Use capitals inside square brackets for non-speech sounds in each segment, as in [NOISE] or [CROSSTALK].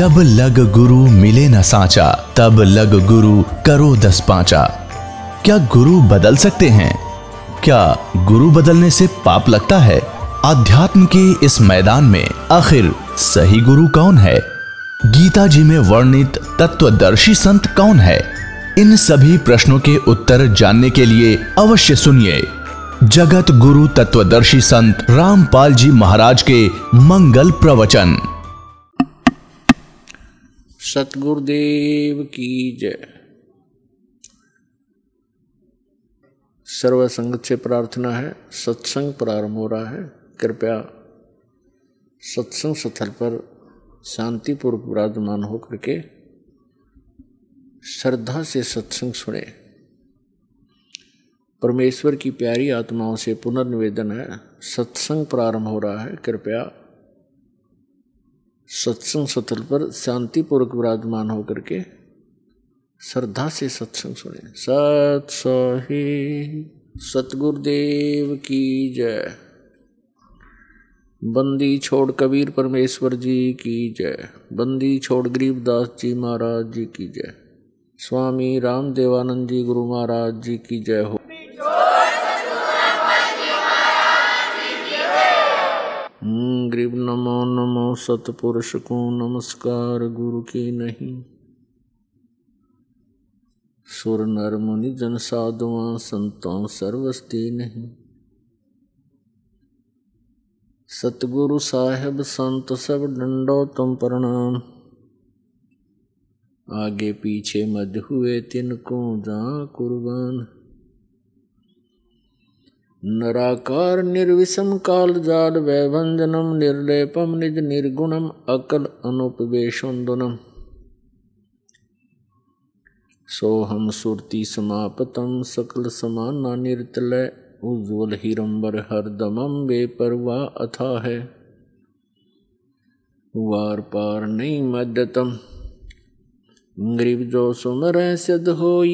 जब लग गुरु मिले न साचा तब लग गुरु करो दस पाचा क्या गुरु बदल सकते हैं क्या गुरु बदलने से पाप लगता है आध्यात्म के इस मैदान में आखिर सही गुरु कौन है गीता जी में वर्णित तत्वदर्शी संत कौन है इन सभी प्रश्नों के उत्तर जानने के लिए अवश्य सुनिए जगत गुरु तत्वदर्शी संत रामपाल जी महाराज के मंगल प्रवचन सतगुरुदेव की जय सर्वसंगत से प्रार्थना है सत्संग प्रारंभ हो रहा है कृपया सत्संग स्थल पर शांतिपूर्वक विराजमान होकर के श्रद्धा से सत्संग सुने परमेश्वर की प्यारी आत्माओं से पुनर्निवेदन है सत्संग प्रारंभ हो रहा है कृपया सत्संग सतल पर शांतिपूर्वक विराजमान होकर के श्रद्धा से सत्संग सुने सत सही सतगुरुदेव की जय बंदी छोड़ कबीर परमेश्वर जी की जय बंदी छोड़ गरीबदास जी महाराज जी की जय स्वामी राम देवानंद जी गुरु महाराज जी की जय हो ग्रीव नमो नमो सतपुरुष को नमस्कार गुरु के नहीं सुर नर मुनि जन साधुआ संतों सर्वस्ती नहीं सतगुरु साहेब संत सब डंडो तुम प्रणाम आगे पीछे मध हुए तिनको जा कुर्बान नराकार निर्विषम काल जाल वैभंजनम निर्लेपम निज निर्गुणम अकल अनुपवेशोन्दुनम सोहम सुरति समापतम सकल समाना निर्तलय उज्ज्वल हिरंबर हरदमम बेपरवा अथा है वार पार नहीं मदतम गरीब जो सुमर सद होई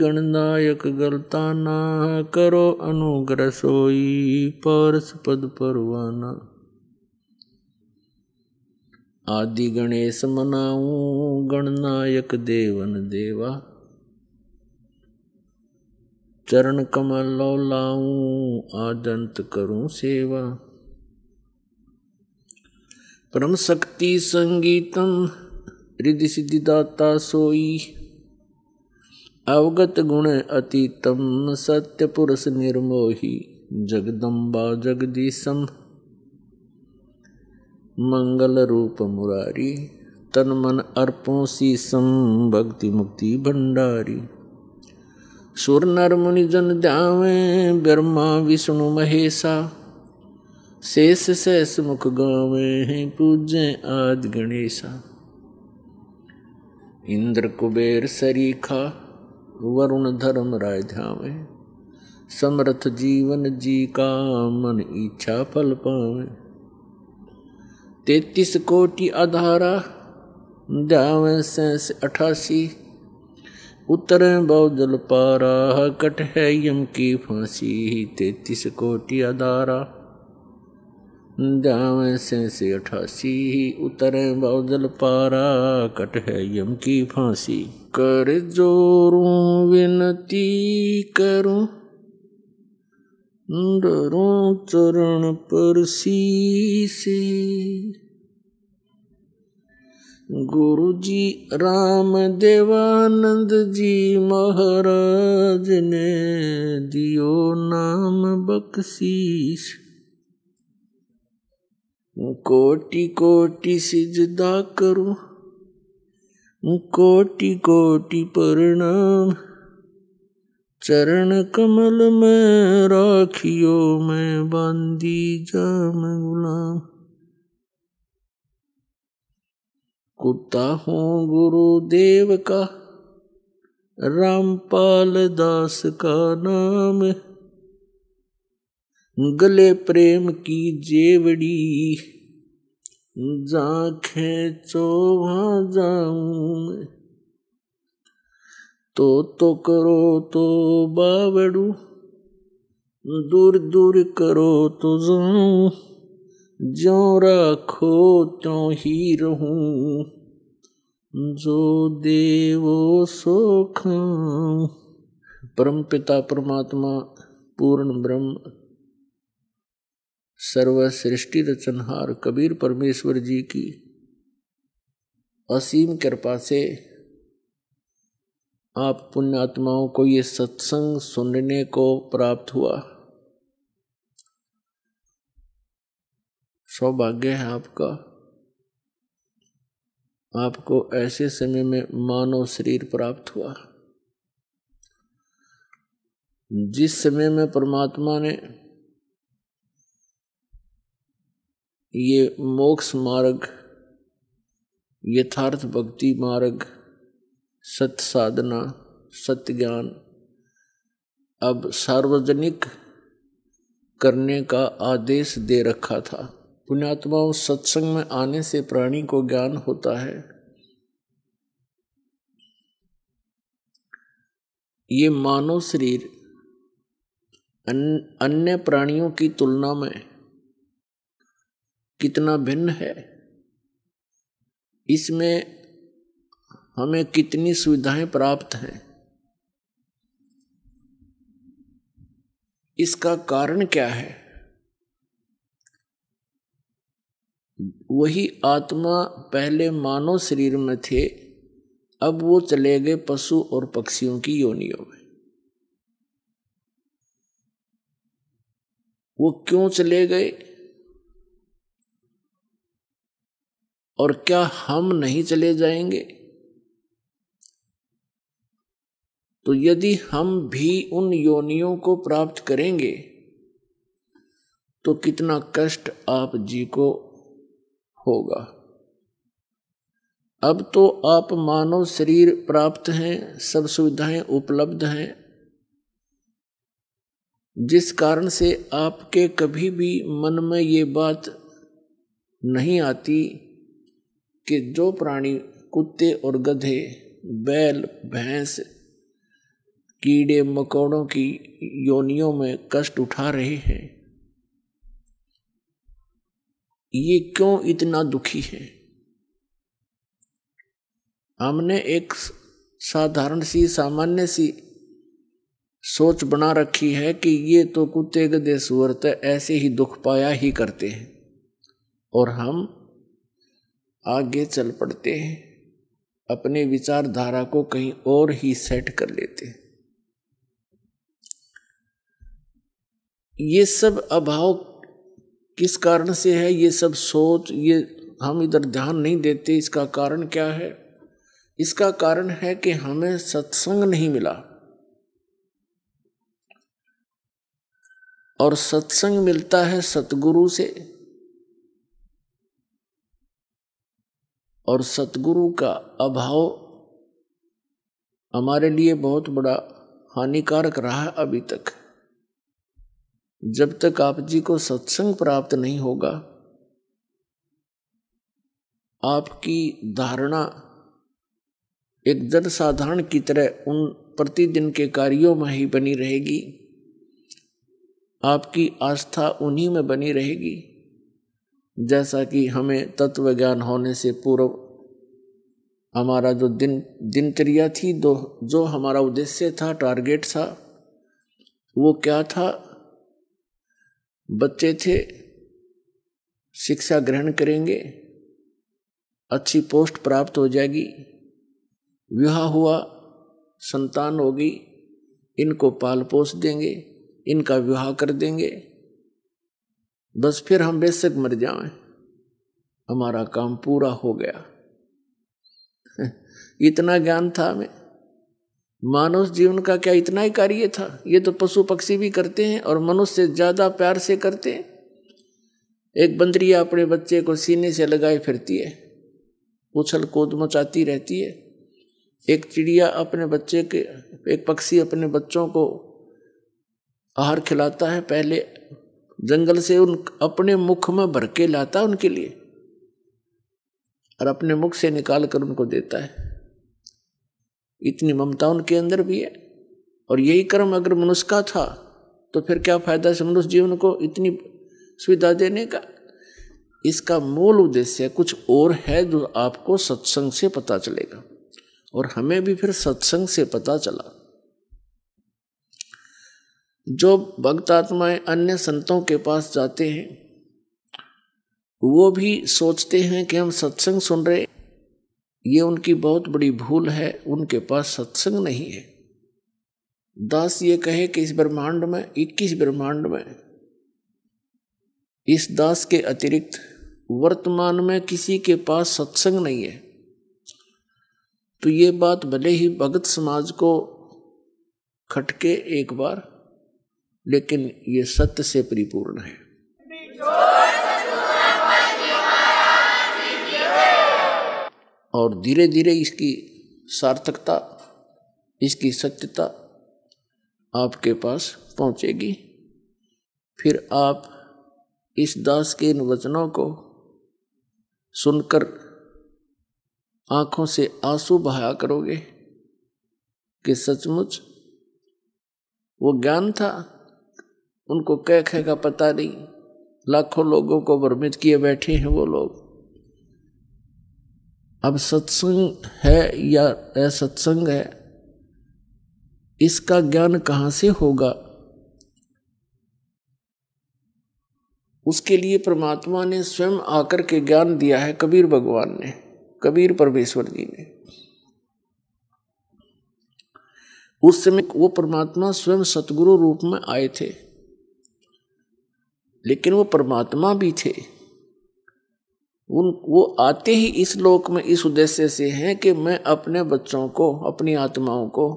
गणनायक गलता ना करो अनुग्रह सोई परस पद परवाना आदि गणेश मनाऊ गणनायक देवन देवा चरण कमल लाऊं आदंत करूं सेवा परम शक्ति संगीतम रिद्धि सिद्धिदाता सोई अवगत गुण अतीतम सत्य पुरुष निर्मोही जगदम्बा जगदीशम मंगल रूप मुरारी तन मन अर्पों शीसम भक्ति मुक्ति भंडारी सुर नर मुनि जन ध्यावे ब्रह्मा विष्णु महेशा शेष शेष मुख गावे पूजे आदि गणेशा इंद्र कुबेर सरीखा वरुण धर्म राय ध्यावे समर्थ जीवन जी का मन इच्छा फल पावे तैतीस कोटि आधारा जावे सैंस अठासी उतर बहुजल पारा कट है यम की फांसी तैतीस कोटि आधारा जावे से से अठासी उतर बादल पारा कट है यम की फांसी कर जोरू विनती करूं डरों चरण पर से गुरु जी राम देवानंद जी महाराज ने दियो नाम बख्शीश कोटि कोटि सिजदा करो कोटि कोटि प्रणाम चरण कमल में राखियो मैं बांधी जाम गुलाम कुत्ता हूँ गुरुदेव का रामपाल दास का नाम है गले प्रेम की जेवड़ी जा चोभा वहाँ जाऊं तो तो करो तो बावड़ू दूर दूर करो तो जाऊं जो रखो त्यों ही रहूं जो देवो सो खाऊं परम पिता परमात्मा पूर्ण ब्रह्म सर्व सृष्टि रचनहार कबीर परमेश्वर जी की असीम कृपा से आप पुण्यात्माओं को ये सत्संग सुनने को प्राप्त हुआ सौभाग्य है आपका आपको ऐसे समय में मानव शरीर प्राप्त हुआ जिस समय में परमात्मा ने ये मोक्ष मार्ग यथार्थ भक्ति मार्ग सत साधना सत ज्ञान अब सार्वजनिक करने का आदेश दे रखा था पुण्यात्माओं सत्संग में आने से प्राणी को ज्ञान होता है ये मानव शरीर अन्य प्राणियों की तुलना में कितना भिन्न है इसमें हमें कितनी सुविधाएं प्राप्त हैं इसका कारण क्या है वही आत्मा पहले मानव शरीर में थे अब वो चले गए पशु और पक्षियों की योनियों में वो क्यों चले गए और क्या हम नहीं चले जाएंगे तो यदि हम भी उन योनियों को प्राप्त करेंगे तो कितना कष्ट आप जी को होगा अब तो आप मानव शरीर प्राप्त हैं सब सुविधाएं उपलब्ध हैं जिस कारण से आपके कभी भी मन में ये बात नहीं आती कि जो प्राणी कुत्ते और गधे बैल भैंस कीड़े मकोड़ों की योनियों में कष्ट उठा रहे हैं ये क्यों इतना दुखी है हमने एक साधारण सी सामान्य सी सोच बना रखी है कि ये तो कुत्ते गधे सूरत तो ऐसे ही दुख पाया ही करते हैं और हम आगे चल पड़ते हैं अपने विचारधारा को कहीं और ही सेट कर लेते हैं ये सब अभाव किस कारण से है ये सब सोच ये हम इधर ध्यान नहीं देते इसका कारण क्या है इसका कारण है कि हमें सत्संग नहीं मिला और सत्संग मिलता है सतगुरु से और सतगुरु का अभाव हमारे लिए बहुत बड़ा हानिकारक रहा अभी तक जब तक आप जी को सत्संग प्राप्त नहीं होगा आपकी धारणा एक जन साधारण की तरह उन प्रतिदिन के कार्यों में ही बनी रहेगी आपकी आस्था उन्हीं में बनी रहेगी जैसा कि हमें तत्व ज्ञान होने से पूर्व हमारा जो दिन दिनचर्या थी दो जो हमारा उद्देश्य था टारगेट था वो क्या था बच्चे थे शिक्षा ग्रहण करेंगे अच्छी पोस्ट प्राप्त हो जाएगी विवाह हुआ संतान होगी इनको पाल पोष देंगे इनका विवाह कर देंगे बस फिर हम बेशक मर जाए हमारा काम पूरा हो गया [LAUGHS] इतना ज्ञान था हमें मानव जीवन का क्या इतना ही कार्य था ये तो पशु पक्षी भी करते हैं और मनुष्य ज़्यादा प्यार से करते हैं एक बंदरिया अपने बच्चे को सीने से लगाए फिरती है उछल कूद मचाती रहती है एक चिड़िया अपने बच्चे के एक पक्षी अपने बच्चों को आहार खिलाता है पहले जंगल से उन अपने मुख में भर के लाता उनके लिए और अपने मुख से निकाल कर उनको देता है इतनी ममता उनके अंदर भी है और यही कर्म अगर मनुष्य का था तो फिर क्या फायदा है मनुष्य जीवन को इतनी सुविधा देने का इसका मूल उद्देश्य कुछ और है जो आपको सत्संग से पता चलेगा और हमें भी फिर सत्संग से पता चला जो भक्त आत्माएं अन्य संतों के पास जाते हैं वो भी सोचते हैं कि हम सत्संग सुन रहे ये उनकी बहुत बड़ी भूल है उनके पास सत्संग नहीं है दास ये कहे कि इस ब्रह्मांड में 21 ब्रह्मांड में इस दास के अतिरिक्त वर्तमान में किसी के पास सत्संग नहीं है तो ये बात भले ही भगत समाज को खटके एक बार लेकिन ये सत्य से परिपूर्ण है और धीरे धीरे इसकी सार्थकता इसकी सत्यता आपके पास पहुंचेगी फिर आप इस दास के इन वचनों को सुनकर आंखों से आंसू बहाया करोगे कि सचमुच वो ज्ञान था उनको कह कह का पता नहीं लाखों लोगों को भ्रमित किए बैठे हैं वो लोग अब सत्संग है या असत्संग है इसका ज्ञान कहाँ से होगा उसके लिए परमात्मा ने स्वयं आकर के ज्ञान दिया है कबीर भगवान ने कबीर परमेश्वर जी ने उस समय वो परमात्मा स्वयं सतगुरु रूप में आए थे लेकिन वो परमात्मा भी थे उन वो आते ही इस लोक में इस उद्देश्य से हैं कि मैं अपने बच्चों को अपनी आत्माओं को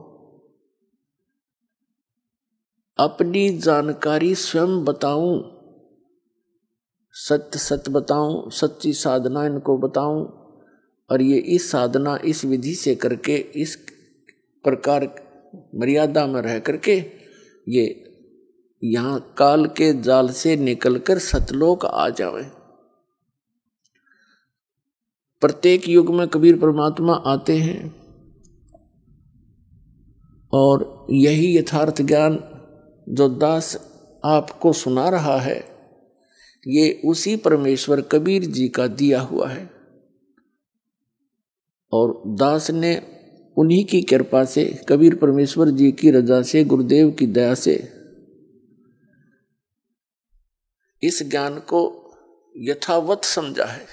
अपनी जानकारी स्वयं बताऊं सत्य सत्य बताऊं सच्ची साधना इनको बताऊं और ये इस साधना इस विधि से करके इस प्रकार मर्यादा में रह करके ये यहाँ काल के जाल से निकलकर सतलोक आ जावे प्रत्येक युग में कबीर परमात्मा आते हैं और यही यथार्थ ज्ञान जो दास आपको सुना रहा है ये उसी परमेश्वर कबीर जी का दिया हुआ है और दास ने उन्हीं की कृपा से कबीर परमेश्वर जी की रजा से गुरुदेव की दया से इस ज्ञान को यथावत समझा है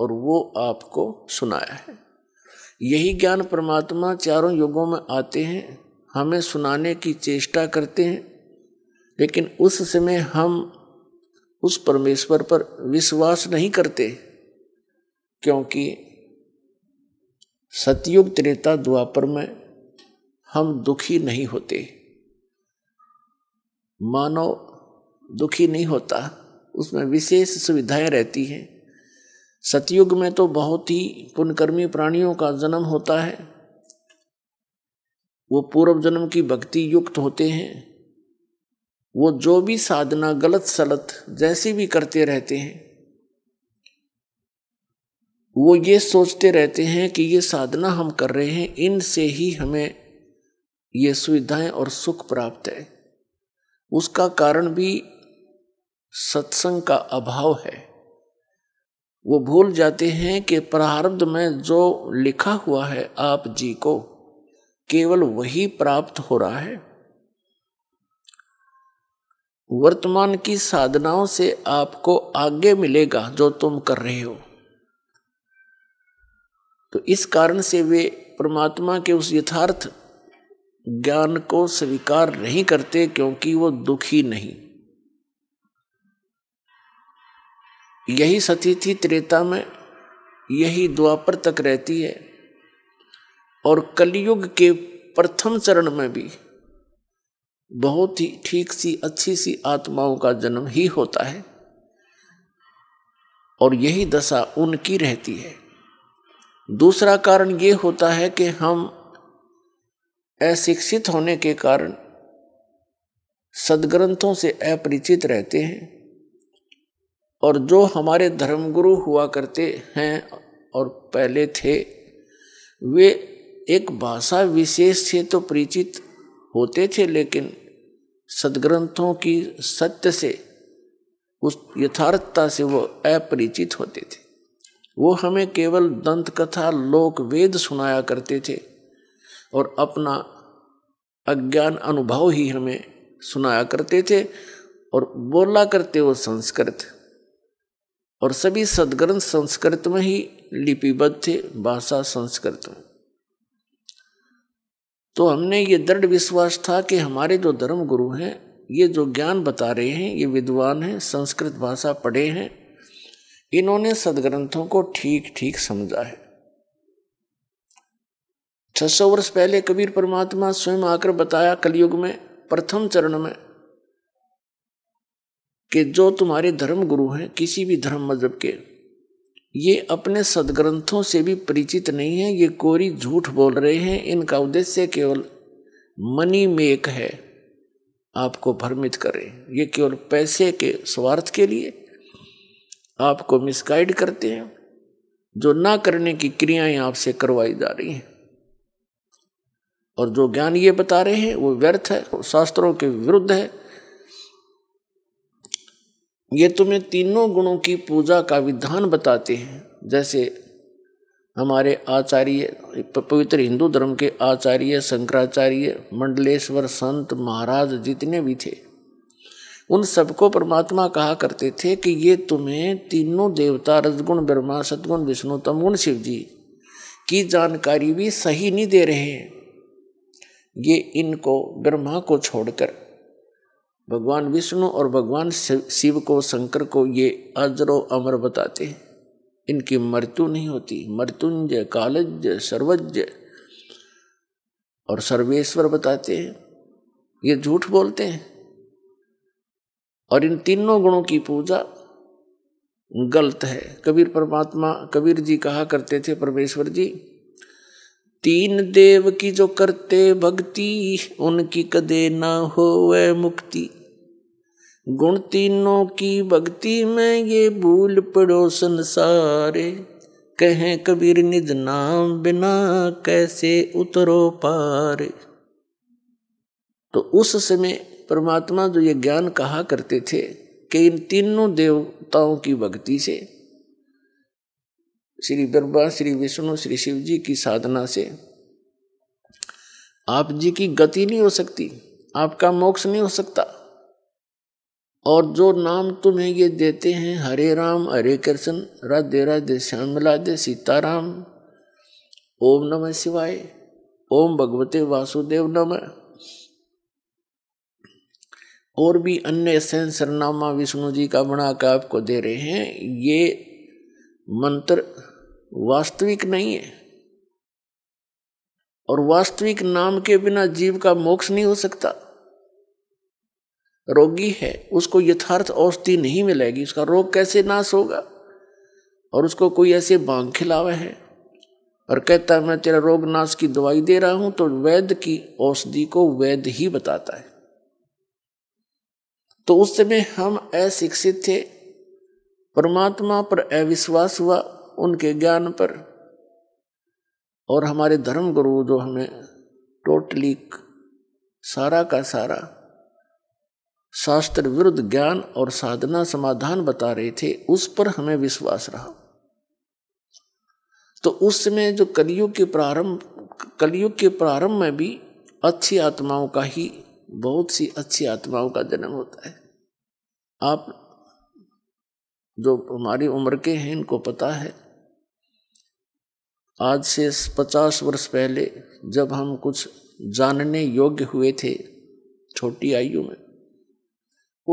और वो आपको सुनाया है यही ज्ञान परमात्मा चारों युगों में आते हैं हमें सुनाने की चेष्टा करते हैं लेकिन उस समय हम उस परमेश्वर पर विश्वास नहीं करते क्योंकि सतयुग त्रेता द्वापर में हम दुखी नहीं होते मानव दुखी नहीं होता उसमें विशेष सुविधाएं रहती हैं सतयुग में तो बहुत ही पुण्यकर्मी प्राणियों का जन्म होता है वो पूर्व जन्म की भक्ति युक्त होते हैं वो जो भी साधना गलत सलत जैसे भी करते रहते हैं वो ये सोचते रहते हैं कि ये साधना हम कर रहे हैं इनसे ही हमें ये सुविधाएं और सुख प्राप्त है उसका कारण भी सत्संग का अभाव है वो भूल जाते हैं कि प्रारब्ध में जो लिखा हुआ है आप जी को केवल वही प्राप्त हो रहा है वर्तमान की साधनाओं से आपको आगे मिलेगा जो तुम कर रहे हो तो इस कारण से वे परमात्मा के उस यथार्थ ज्ञान को स्वीकार नहीं करते क्योंकि वो दुखी नहीं यही सती थी त्रेता में यही द्वापर तक रहती है और कलयुग के प्रथम चरण में भी बहुत ही ठीक सी अच्छी सी आत्माओं का जन्म ही होता है और यही दशा उनकी रहती है दूसरा कारण ये होता है कि हम अशिक्षित होने के कारण सदग्रंथों से अपरिचित रहते हैं और जो हमारे धर्मगुरु हुआ करते हैं और पहले थे वे एक भाषा विशेष से तो परिचित होते थे लेकिन सदग्रंथों की सत्य से उस यथार्थता से वो अपरिचित होते थे वो हमें केवल दंत कथा लोक वेद सुनाया करते थे और अपना अज्ञान अनुभव ही हमें सुनाया करते थे और बोला करते वो संस्कृत और सभी सदग्रंथ संस्कृत में ही लिपिबद्ध थे भाषा संस्कृत में तो हमने ये दृढ़ विश्वास था कि हमारे जो धर्म गुरु हैं ये जो ज्ञान बता रहे हैं ये विद्वान हैं संस्कृत भाषा पढ़े हैं इन्होंने सदग्रंथों को ठीक ठीक समझा है छह सौ वर्ष पहले कबीर परमात्मा स्वयं आकर बताया कलयुग में प्रथम चरण में कि जो तुम्हारे धर्म गुरु हैं किसी भी धर्म मजहब के ये अपने सदग्रंथों से भी परिचित नहीं है ये कोरी झूठ बोल रहे हैं इनका उद्देश्य केवल मनी मेक है आपको भ्रमित करें ये केवल पैसे के स्वार्थ के लिए आपको मिसगाइड करते हैं जो ना करने की क्रियाएं आपसे करवाई जा रही हैं और जो ज्ञान ये बता रहे हैं वो व्यर्थ है शास्त्रों के विरुद्ध है ये तुम्हें तीनों गुणों की पूजा का विधान बताते हैं जैसे हमारे आचार्य पवित्र हिंदू धर्म के आचार्य शंकराचार्य मंडलेश्वर संत महाराज जितने भी थे उन सबको परमात्मा कहा करते थे कि ये तुम्हें तीनों देवता रजगुण ब्रह्मा सदगुण विष्णु तमगुण शिव जी की जानकारी भी सही नहीं दे रहे हैं ये इनको ब्रह्मा को छोड़कर भगवान विष्णु और भगवान शिव को शंकर को ये अजरो अमर बताते हैं इनकी मृत्यु नहीं होती मृत्युंजय कालज्य सर्वज और सर्वेश्वर बताते हैं ये झूठ बोलते हैं और इन तीनों गुणों की पूजा गलत है कबीर परमात्मा कबीर जी कहा करते थे परमेश्वर जी तीन देव की जो करते भक्ति उनकी कदे ना हो मुक्ति गुण तीनों की भक्ति में ये भूल पड़ो संसारे कहें कबीर निज नाम बिना कैसे उतरो पार तो उस समय परमात्मा जो ये ज्ञान कहा करते थे कि इन तीनों देवताओं की भक्ति से श्री ब्रह्मा श्री विष्णु श्री शिव जी की साधना से आप जी की गति नहीं हो सकती आपका मोक्ष नहीं हो सकता और जो नाम तुम्हें ये देते हैं हरे राम हरे कृष्ण राधे राधे श्याम राधे सीताराम ओम नमः शिवाय ओम भगवते वासुदेव नमः और भी अन्य सरनामा विष्णु जी का बना के आपको दे रहे हैं ये मंत्र वास्तविक नहीं है और वास्तविक नाम के बिना जीव का मोक्ष नहीं हो सकता रोगी है उसको यथार्थ औषधि नहीं मिलेगी उसका रोग कैसे नाश होगा और उसको कोई ऐसे बांग खिलावे है और कहता मैं तेरा रोग नाश की दवाई दे रहा हूं तो वैद्य की औषधि को वैद्य ही बताता है तो उस समय हम अशिक्षित थे परमात्मा पर अविश्वास हुआ उनके ज्ञान पर और हमारे धर्म गुरु जो हमें टोटली सारा का सारा शास्त्र विरुद्ध ज्ञान और साधना समाधान बता रहे थे उस पर हमें विश्वास रहा तो उस समय जो कलियुग के प्रारंभ कलियुग के प्रारंभ में भी अच्छी आत्माओं का ही बहुत सी अच्छी आत्माओं का जन्म होता है आप जो हमारी उम्र के हैं इनको पता है आज से पचास वर्ष पहले जब हम कुछ जानने योग्य हुए थे छोटी आयु में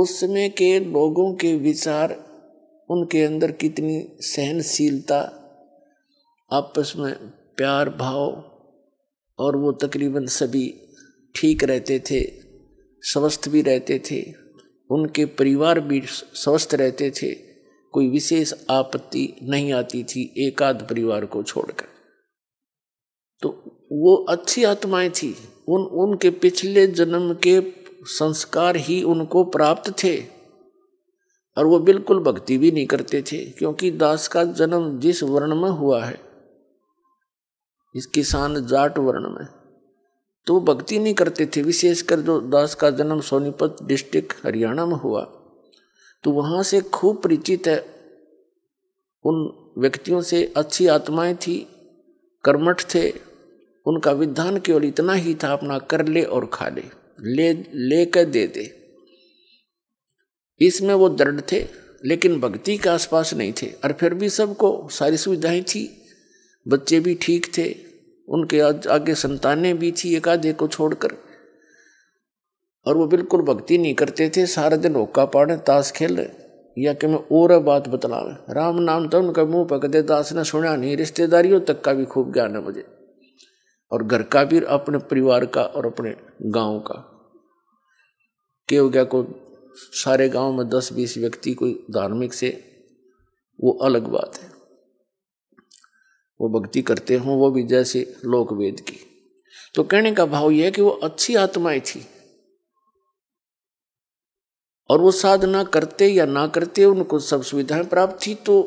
उस समय के लोगों के विचार उनके अंदर कितनी सहनशीलता आपस में प्यार भाव और वो तकरीबन सभी ठीक रहते थे स्वस्थ भी रहते थे उनके परिवार भी स्वस्थ रहते थे कोई विशेष आपत्ति नहीं आती थी एकाध परिवार को छोड़कर तो वो अच्छी आत्माएं थी उन उनके पिछले जन्म के संस्कार ही उनको प्राप्त थे और वो बिल्कुल भक्ति भी नहीं करते थे क्योंकि दास का जन्म जिस वर्ण में हुआ है इस किसान जाट वर्ण में तो वो भक्ति नहीं करते थे विशेषकर जो दास का जन्म सोनीपत डिस्ट्रिक्ट हरियाणा में हुआ तो वहाँ से खूब परिचित है उन व्यक्तियों से अच्छी आत्माएं थी कर्मठ थे उनका विधान केवल इतना ही था अपना कर ले और खा ले ले लेकर दे दे इसमें वो दृढ़ थे लेकिन भक्ति के आसपास नहीं थे और फिर भी सबको सारी सुविधाएं थी बच्चे भी ठीक थे उनके आगे संतानें भी थी एक आधे को छोड़कर और वो बिल्कुल भक्ति नहीं करते थे सारा दिन ओक्का पाड़े ताश खेल या कि मैं और बात बतलावे राम नाम तो उनका मुंह पकते दास ने सुना नहीं रिश्तेदारियों तक का भी खूब ज्ञान है मुझे और घर का भी अपने परिवार का और अपने गांव का केव क्या को सारे गांव में दस बीस व्यक्ति कोई धार्मिक से वो अलग बात है वो भक्ति करते हों वो भी जैसे लोक वेद की तो कहने का भाव यह कि वो अच्छी आत्माएं थी और वो साधना करते या ना करते उनको सब सुविधाएं प्राप्त थी तो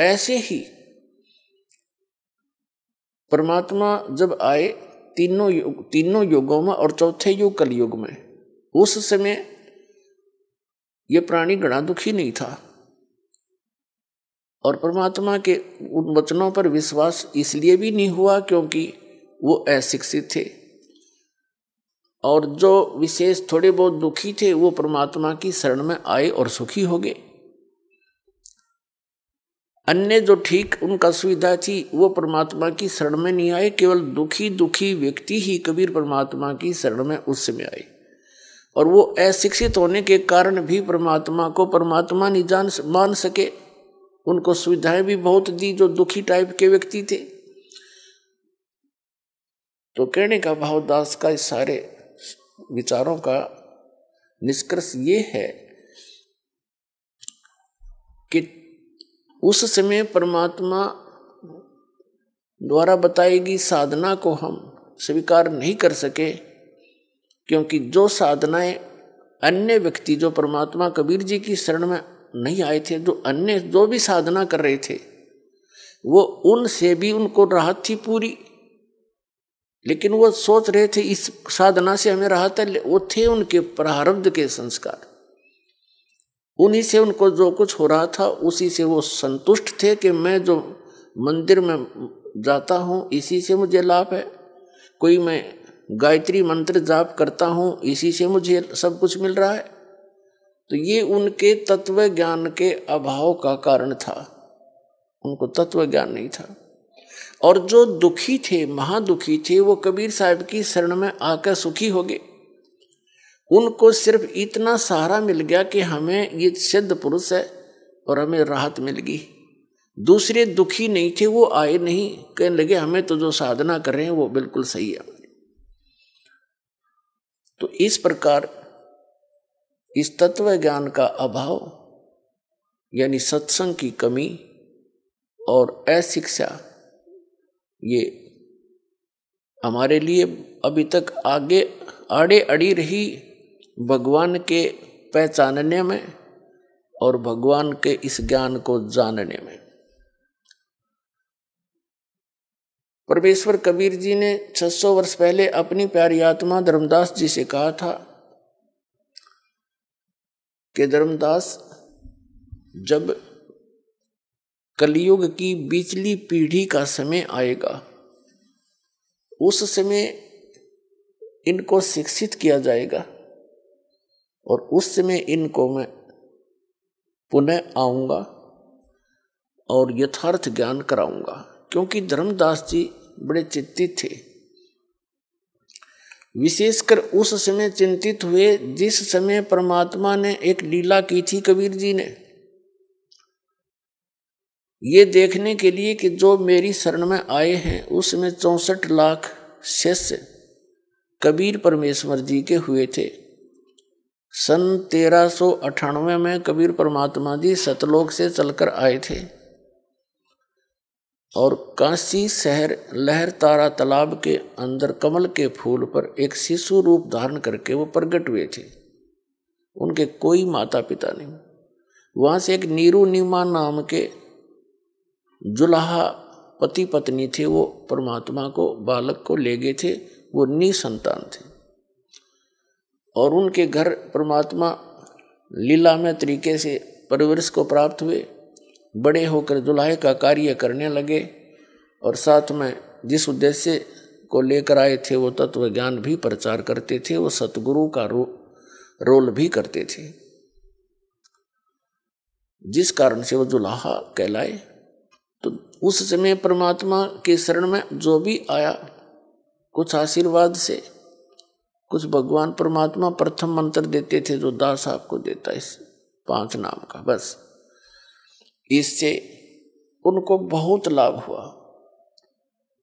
ऐसे ही परमात्मा जब आए तीनों युग तीनों युगों में और चौथे युग कलयुग में उस समय ये प्राणी घड़ा दुखी नहीं था और परमात्मा के उन वचनों पर विश्वास इसलिए भी नहीं हुआ क्योंकि वो अशिक्षित थे और जो विशेष थोड़े बहुत दुखी थे वो परमात्मा की शरण में आए और सुखी हो गए अन्य जो ठीक उनका सुविधा थी वो परमात्मा की शरण में नहीं आए केवल दुखी दुखी व्यक्ति ही कबीर परमात्मा की शरण में उस समय आए और वो अशिक्षित होने के कारण भी परमात्मा को परमात्मा नहीं जान मान सके उनको सुविधाएं भी बहुत दी जो दुखी टाइप के व्यक्ति थे तो कहने का भावदास का इस सारे विचारों का निष्कर्ष ये है कि उस समय परमात्मा द्वारा बताई गई साधना को हम स्वीकार नहीं कर सके क्योंकि जो साधनाएं अन्य व्यक्ति जो परमात्मा कबीर जी की शरण में नहीं आए थे जो अन्य जो भी साधना कर रहे थे वो उनसे भी उनको राहत थी पूरी लेकिन वो सोच रहे थे इस साधना से हमें राहत है वो थे उनके प्रारब्ध के संस्कार उन्हीं से उनको जो कुछ हो रहा था उसी से वो संतुष्ट थे कि मैं जो मंदिर में जाता हूँ इसी से मुझे लाभ है कोई मैं गायत्री मंत्र जाप करता हूँ इसी से मुझे सब कुछ मिल रहा है तो ये उनके तत्व ज्ञान के अभाव का कारण था उनको तत्व ज्ञान नहीं था और जो दुखी थे महादुखी थे वो कबीर साहब की शरण में आकर सुखी हो गए उनको सिर्फ इतना सहारा मिल गया कि हमें ये सिद्ध पुरुष है और हमें राहत मिल गई दूसरे दुखी नहीं थे वो आए नहीं कहने लगे हमें तो जो साधना कर रहे हैं वो बिल्कुल सही है तो इस प्रकार इस तत्व ज्ञान का अभाव यानी सत्संग की कमी और अशिक्षा ये हमारे लिए अभी तक आगे आड़े अड़ी रही भगवान के पहचानने में और भगवान के इस ज्ञान को जानने में परमेश्वर कबीर जी ने 600 वर्ष पहले अपनी प्यारी आत्मा धर्मदास जी से कहा था कि धर्मदास जब कलयुग की बिचली पीढ़ी का समय आएगा उस समय इनको शिक्षित किया जाएगा और उस समय इनको मैं पुनः आऊँगा और यथार्थ ज्ञान कराऊंगा क्योंकि धर्मदास जी बड़े चिंतित थे विशेषकर उस समय चिंतित हुए जिस समय परमात्मा ने एक लीला की थी कबीर जी ने ये देखने के लिए कि जो मेरी शरण में आए हैं उसमें चौसठ लाख शिष्य कबीर परमेश्वर जी के हुए थे सन अठानवे में कबीर परमात्मा जी सतलोक से चलकर आए थे और काशी शहर लहर तारा तालाब के अंदर कमल के फूल पर एक शिशु रूप धारण करके वो प्रगट हुए थे उनके कोई माता पिता नहीं वहाँ से एक नीरू नीमा नाम के जुलाहा पति पत्नी थे वो परमात्मा को बालक को ले गए थे वो संतान थे और उनके घर परमात्मा लीला में तरीके से परवरिश को प्राप्त हुए बड़े होकर दुल्हे का कार्य करने लगे और साथ में जिस उद्देश्य को लेकर आए थे वो तत्व ज्ञान भी प्रचार करते थे वो सतगुरु का रो, रोल भी करते थे जिस कारण से वो जुलाहा कहलाए तो उस समय परमात्मा के शरण में जो भी आया कुछ आशीर्वाद से कुछ भगवान परमात्मा प्रथम मंत्र देते थे जो तो दास आपको देता है इस पांच नाम का बस इससे उनको बहुत लाभ हुआ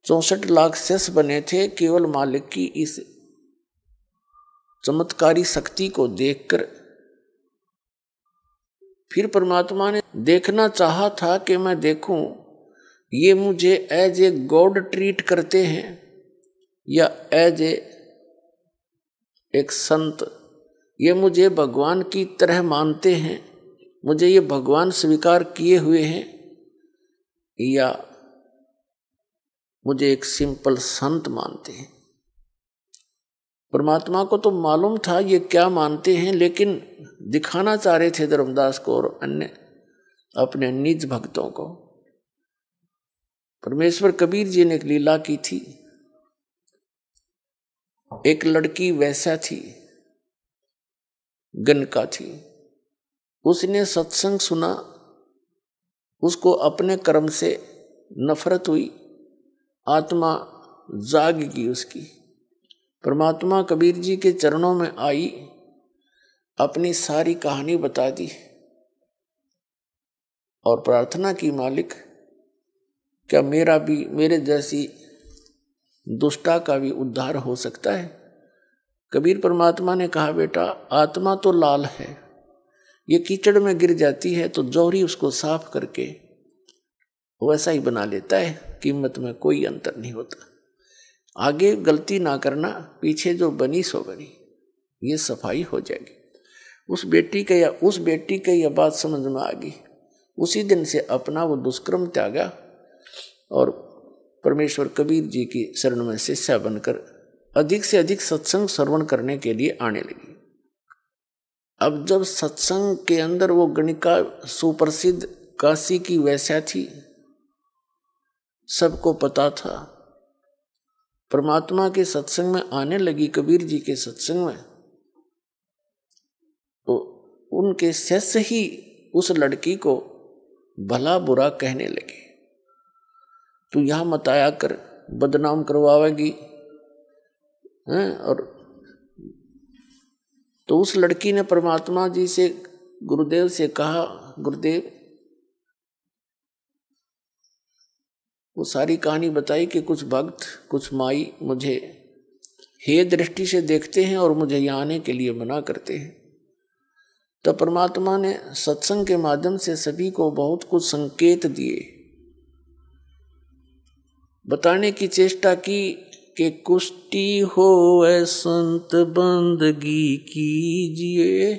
चौसठ लाख सेस बने थे केवल मालिक की इस चमत्कारी शक्ति को देखकर फिर परमात्मा ने देखना चाहा था कि मैं देखूं ये मुझे एज ए गॉड ट्रीट करते हैं या एज ए एक संत ये मुझे भगवान की तरह मानते हैं मुझे ये भगवान स्वीकार किए हुए हैं या मुझे एक सिंपल संत मानते हैं परमात्मा को तो मालूम था ये क्या मानते हैं लेकिन दिखाना चाह रहे थे धर्मदास को और अन्य अपने निज भक्तों को परमेश्वर कबीर जी ने एक लीला की थी एक लड़की वैसा थी गनका थी उसने सत्संग सुना उसको अपने कर्म से नफरत हुई आत्मा जाग की उसकी परमात्मा कबीर जी के चरणों में आई अपनी सारी कहानी बता दी और प्रार्थना की मालिक क्या मेरा भी मेरे जैसी दुष्टा का भी उद्धार हो सकता है कबीर परमात्मा ने कहा बेटा आत्मा तो लाल है ये कीचड़ में गिर जाती है तो जौहरी उसको साफ करके वैसा ही बना लेता है कीमत में कोई अंतर नहीं होता आगे गलती ना करना पीछे जो बनी सो बनी ये सफाई हो जाएगी उस बेटी का या उस बेटी के यह बात समझ में आ गई उसी दिन से अपना वो दुष्कर्म त्यागा और परमेश्वर कबीर जी की शरण में शिष्या बनकर अधिक से अधिक सत्संग श्रवण करने के लिए आने लगी अब जब सत्संग के अंदर वो गणिका सुप्रसिद्ध काशी की वैसा थी सबको पता था परमात्मा के सत्संग में आने लगी कबीर जी के सत्संग में तो उनके शिष्य ही उस लड़की को भला बुरा कहने लगे तू यहाँ मत आया कर बदनाम करवाएगी हैं और तो उस लड़की ने परमात्मा जी से गुरुदेव से कहा गुरुदेव वो सारी कहानी बताई कि कुछ भक्त कुछ माई मुझे हे दृष्टि से देखते हैं और मुझे यहाँ आने के लिए मना करते हैं तो परमात्मा ने सत्संग के माध्यम से सभी को बहुत कुछ संकेत दिए बताने की चेष्टा की कि कुष्टि हो संत बंदगी कीजिए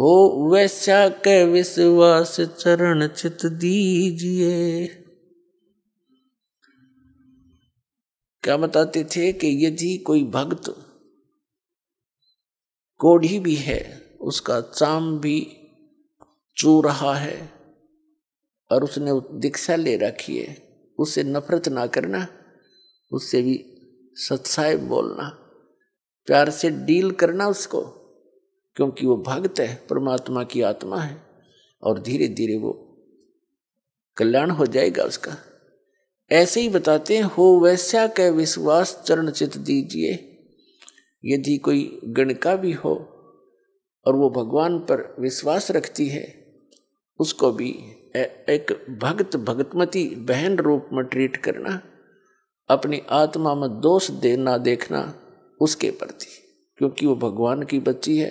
हो वैसा के विश्वास चरण चित दीजिए क्या बताते थे कि यदि कोई भक्त कोढ़ी भी है उसका चाम भी चू रहा है और उसने दीक्षा ले रखी है उससे नफरत ना करना उससे भी सत्साय बोलना प्यार से डील करना उसको क्योंकि वो भक्त है परमात्मा की आत्मा है और धीरे धीरे वो कल्याण हो जाएगा उसका ऐसे ही बताते हैं हो वैसा कह विश्वास चरण चित दीजिए यदि कोई गणिका भी हो और वो भगवान पर विश्वास रखती है उसको भी एक भक्त भगतमती बहन रूप में ट्रीट करना अपनी आत्मा में दोष देना देखना उसके प्रति क्योंकि वो भगवान की बच्ची है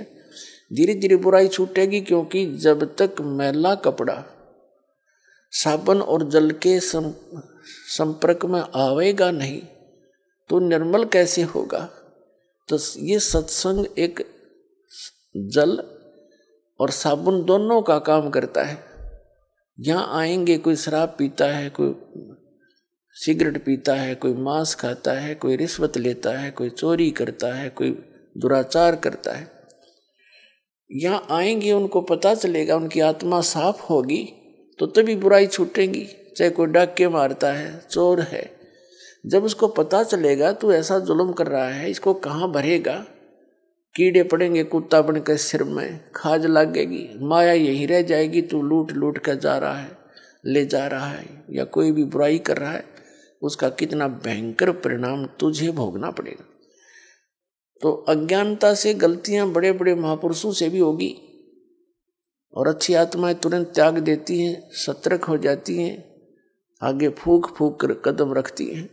धीरे धीरे बुराई छूटेगी क्योंकि जब तक मैला कपड़ा साबुन और जल के संपर्क में आवेगा नहीं तो निर्मल कैसे होगा तो ये सत्संग एक जल और साबुन दोनों का काम करता है यहाँ आएंगे कोई शराब पीता है कोई सिगरेट पीता है कोई मांस खाता है कोई रिश्वत लेता है कोई चोरी करता है कोई दुराचार करता है यहाँ आएंगे उनको पता चलेगा उनकी आत्मा साफ होगी तो तभी बुराई छूटेंगी चाहे कोई डाके मारता है चोर है जब उसको पता चलेगा तो ऐसा जुल्म कर रहा है इसको कहाँ भरेगा कीड़े पड़ेंगे कुत्ता बन के सिर में खाज लगेगी माया यही रह जाएगी तू लूट लूट कर जा रहा है ले जा रहा है या कोई भी बुराई कर रहा है उसका कितना भयंकर परिणाम तुझे भोगना पड़ेगा तो अज्ञानता से गलतियां बड़े बड़े महापुरुषों से भी होगी और अच्छी आत्माएं तुरंत त्याग देती हैं सतर्क हो जाती हैं आगे फूक फूक कर कदम रखती हैं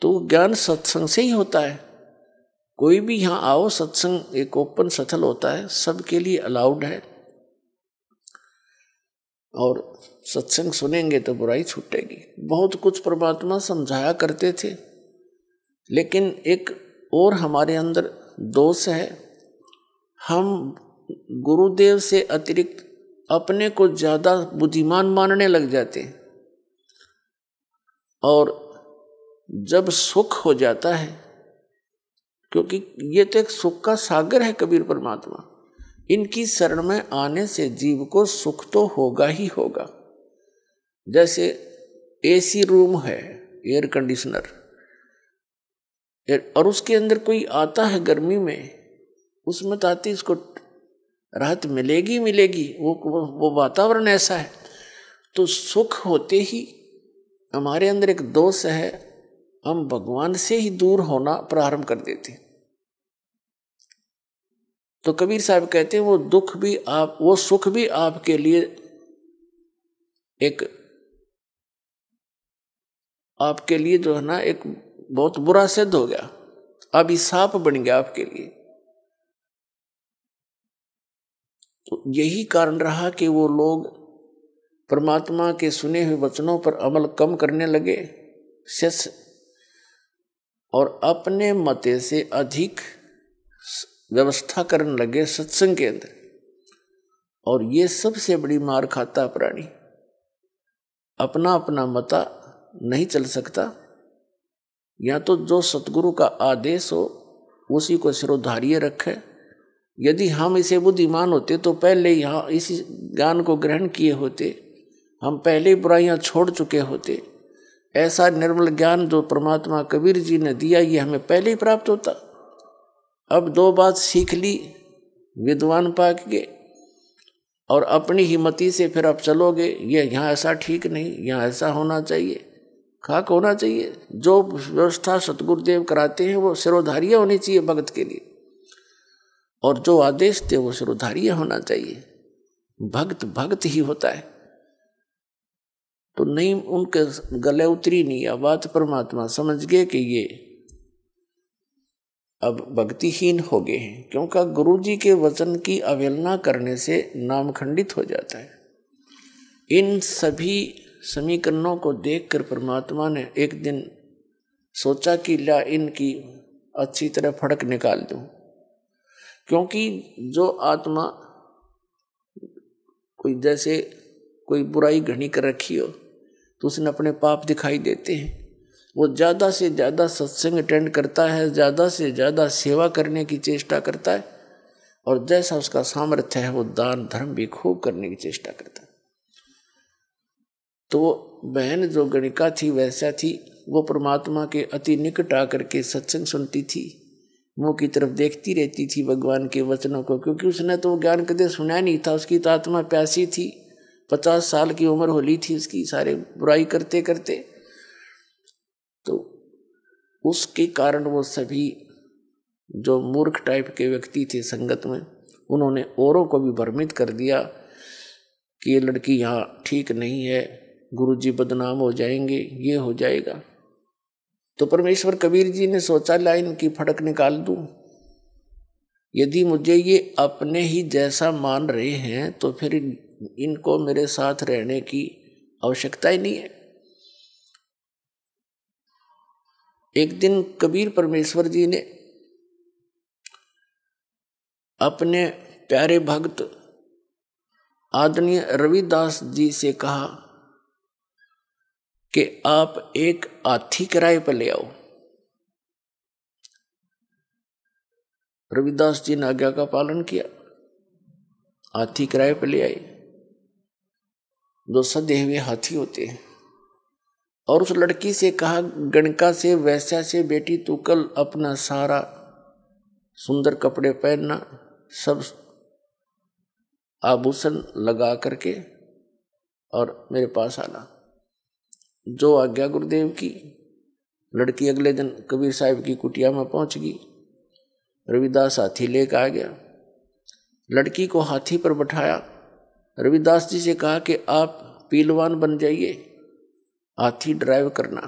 तो ज्ञान सत्संग से ही होता है कोई भी यहाँ आओ सत्संग एक ओपन सथल होता है सबके लिए अलाउड है और सत्संग सुनेंगे तो बुराई छूटेगी बहुत कुछ परमात्मा समझाया करते थे लेकिन एक और हमारे अंदर दोष है हम गुरुदेव से अतिरिक्त अपने को ज़्यादा बुद्धिमान मानने लग जाते और जब सुख हो जाता है क्योंकि ये तो एक सुख का सागर है कबीर परमात्मा इनकी शरण में आने से जीव को सुख तो होगा ही होगा जैसे एसी रूम है एयर कंडीशनर और उसके अंदर कोई आता है गर्मी में उसमें तो आती उसको राहत मिलेगी मिलेगी वो वो वातावरण ऐसा है तो सुख होते ही हमारे अंदर एक दोष है हम भगवान से ही दूर होना प्रारंभ कर देते तो कबीर साहब कहते हैं वो दुख भी आप वो सुख भी आपके लिए एक आपके लिए जो है ना एक बहुत बुरा सिद्ध हो गया अभिशाप बन गया आपके लिए तो यही कारण रहा कि वो लोग परमात्मा के सुने हुए वचनों पर अमल कम करने लगे शेष और अपने मते से अधिक व्यवस्था करने लगे सत्संग के अंदर और ये सबसे बड़ी मार खाता प्राणी अपना अपना मता नहीं चल सकता या तो जो सतगुरु का आदेश हो उसी को सिरोधार्य रखे यदि हम इसे बुद्धिमान होते तो पहले यहाँ इसी ज्ञान को ग्रहण किए होते हम पहले बुराइयाँ छोड़ चुके होते ऐसा निर्मल ज्ञान जो परमात्मा कबीर जी ने दिया ये हमें पहले ही प्राप्त होता अब दो बात सीख ली विद्वान पाक के और अपनी ही मति से फिर आप चलोगे ये यहाँ ऐसा ठीक नहीं यहाँ ऐसा होना चाहिए खाक होना चाहिए जो व्यवस्था सतगुरुदेव कराते हैं वो सिरोधार्य होनी चाहिए भगत के लिए और जो आदेश थे वो सिरोधार्य होना चाहिए भक्त भक्त ही होता है तो नहीं उनके गले उतरी नहीं अब बात परमात्मा समझ गए कि ये अब भक्तिहीन हो गए हैं क्योंकि गुरु जी के वचन की अवहेलना करने से नाम खंडित हो जाता है इन सभी समीकरणों को देखकर परमात्मा ने एक दिन सोचा कि ला इनकी अच्छी तरह फड़क निकाल दूं क्योंकि जो आत्मा कोई जैसे कोई बुराई घनी कर रखी हो तो उसने अपने पाप दिखाई देते हैं वो ज़्यादा से ज़्यादा सत्संग अटेंड करता है ज़्यादा से ज़्यादा सेवा करने की चेष्टा करता है और जैसा उसका सामर्थ्य है वो दान धर्म भी खूब करने की चेष्टा करता है तो बहन जो गणिका थी वैसा थी वो परमात्मा के अति निकट आकर के सत्संग सुनती थी मुँह की तरफ देखती रहती थी भगवान के वचनों को क्योंकि उसने तो ज्ञान कदे सुना नहीं था उसकी तो आत्मा प्यासी थी पचास साल की उम्र होली थी उसकी सारे बुराई करते करते तो उसके कारण वो सभी जो मूर्ख टाइप के व्यक्ति थे संगत में उन्होंने औरों को भी भ्रमित कर दिया कि ये लड़की यहाँ ठीक नहीं है गुरुजी बदनाम हो जाएंगे ये हो जाएगा तो परमेश्वर कबीर जी ने सोचा ला इनकी फटक निकाल दूँ यदि मुझे ये अपने ही जैसा मान रहे हैं तो फिर इनको मेरे साथ रहने की आवश्यकता ही नहीं है एक दिन कबीर परमेश्वर जी ने अपने प्यारे भक्त आदरणीय रविदास जी से कहा कि आप एक हाथी किराए पर ले आओ रविदास जी ने आज्ञा का पालन किया हाथी किराए पर ले आई दो सदेह हुए हाथी होते हैं और उस लड़की से कहा गणका से वैसा से बेटी तू कल अपना सारा सुंदर कपड़े पहनना सब आभूषण लगा करके और मेरे पास आना जो आज्ञा गुरुदेव की लड़की अगले दिन कबीर साहब की कुटिया में पहुंच गई रविदास हाथी लेकर आ गया लड़की को हाथी पर बैठाया रविदास जी से कहा कि आप पीलवान बन जाइए हाथी ड्राइव करना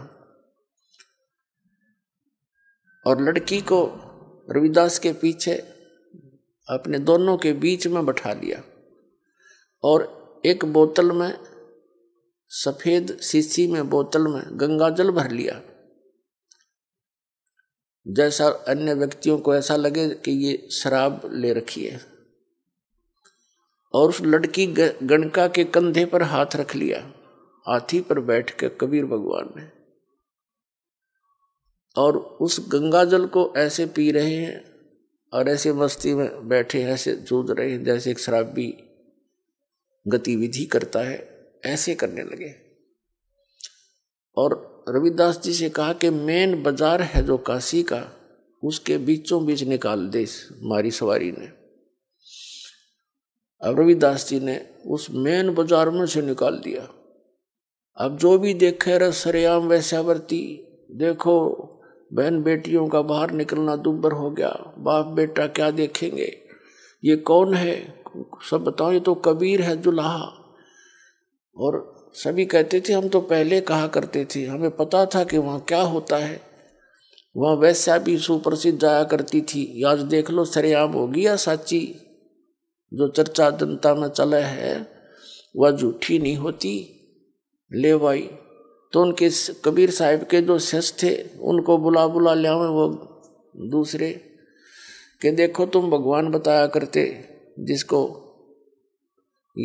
और लड़की को रविदास के पीछे अपने दोनों के बीच में बैठा लिया और एक बोतल में सफेद सीसी में बोतल में गंगा जल भर लिया जैसा अन्य व्यक्तियों को ऐसा लगे कि ये शराब ले रखी है और उस लड़की गणका के कंधे पर हाथ रख लिया हाथी पर बैठ कर कबीर भगवान ने और उस गंगा जल को ऐसे पी रहे हैं और ऐसे मस्ती में बैठे ऐसे जूझ रहे हैं जैसे एक शराबी गतिविधि करता है ऐसे करने लगे और रविदास जी से कहा कि मेन बाजार है जो काशी का उसके बीचों बीच निकाल दे मारी सवारी ने अब रविदास जी ने उस मेन बाजार में से निकाल दिया अब जो भी देखे रे सरेआम वैश्यावर्ती देखो बहन बेटियों का बाहर निकलना दुबर हो गया बाप बेटा क्या देखेंगे ये कौन है सब बताओ ये तो कबीर है जुलाहा और सभी कहते थे हम तो पहले कहा करते थे हमें पता था कि वहाँ क्या होता है वहाँ वैश्या भी सुप्रसिद्ध जाया करती थी आज देख लो सरेआम होगी या साची जो चर्चा जनता में चले है वह झूठी नहीं होती ले भाई तो उनके कबीर साहब के जो शिष्य थे उनको बुला बुला लिया वो दूसरे कि देखो तुम भगवान बताया करते जिसको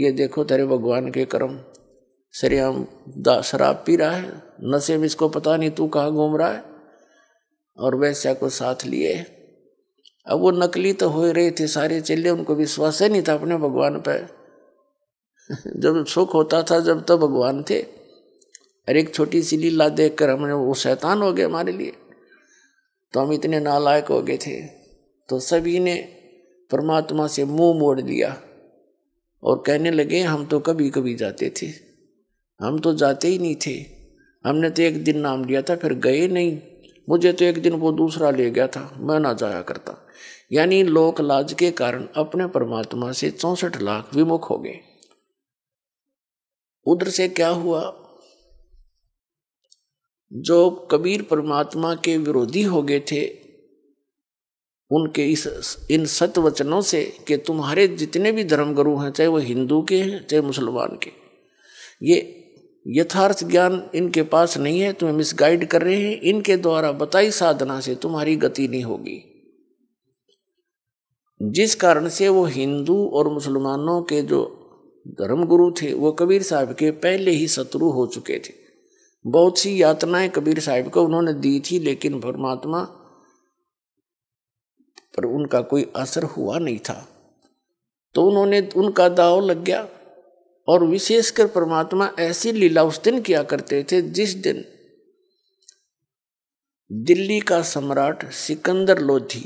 ये देखो तेरे भगवान के कर्म सरेआम शराब पी रहा है नशे में इसको पता नहीं तू कहाँ घूम रहा है और वैश्या को साथ लिए अब वो नकली तो हो रहे थे सारे चेले उनको विश्वास ही नहीं था अपने भगवान पर [LAUGHS] जब सुख होता था जब तो भगवान थे और एक छोटी सी लीला देख कर हमने वो शैतान हो गए हमारे लिए तो हम इतने नालायक हो गए थे तो सभी ने परमात्मा से मुंह मोड़ लिया और कहने लगे हम तो कभी कभी जाते थे हम तो जाते ही नहीं थे हमने तो एक दिन नाम लिया था फिर गए नहीं मुझे तो एक दिन वो दूसरा ले गया था मैं ना जाया करता यानी लोक लाज के कारण अपने परमात्मा से चौसठ लाख विमुख हो गए उधर से क्या हुआ जो कबीर परमात्मा के विरोधी हो गए थे उनके इस इन सत वचनों से कि तुम्हारे जितने भी धर्मगुरु हैं चाहे वो हिंदू के हैं चाहे मुसलमान के ये यथार्थ ज्ञान इनके पास नहीं है तुम्हें मिसगाइड कर रहे हैं इनके द्वारा बताई साधना से तुम्हारी गति नहीं होगी जिस कारण से वो हिंदू और मुसलमानों के जो धर्मगुरु थे वो कबीर साहब के पहले ही शत्रु हो चुके थे बहुत सी यातनाएं कबीर साहब को उन्होंने दी थी लेकिन परमात्मा पर उनका कोई असर हुआ नहीं था तो उन्होंने उनका दाव लग गया और विशेषकर परमात्मा ऐसी लीला उस दिन किया करते थे जिस दिन दिल्ली का सम्राट सिकंदर लोधी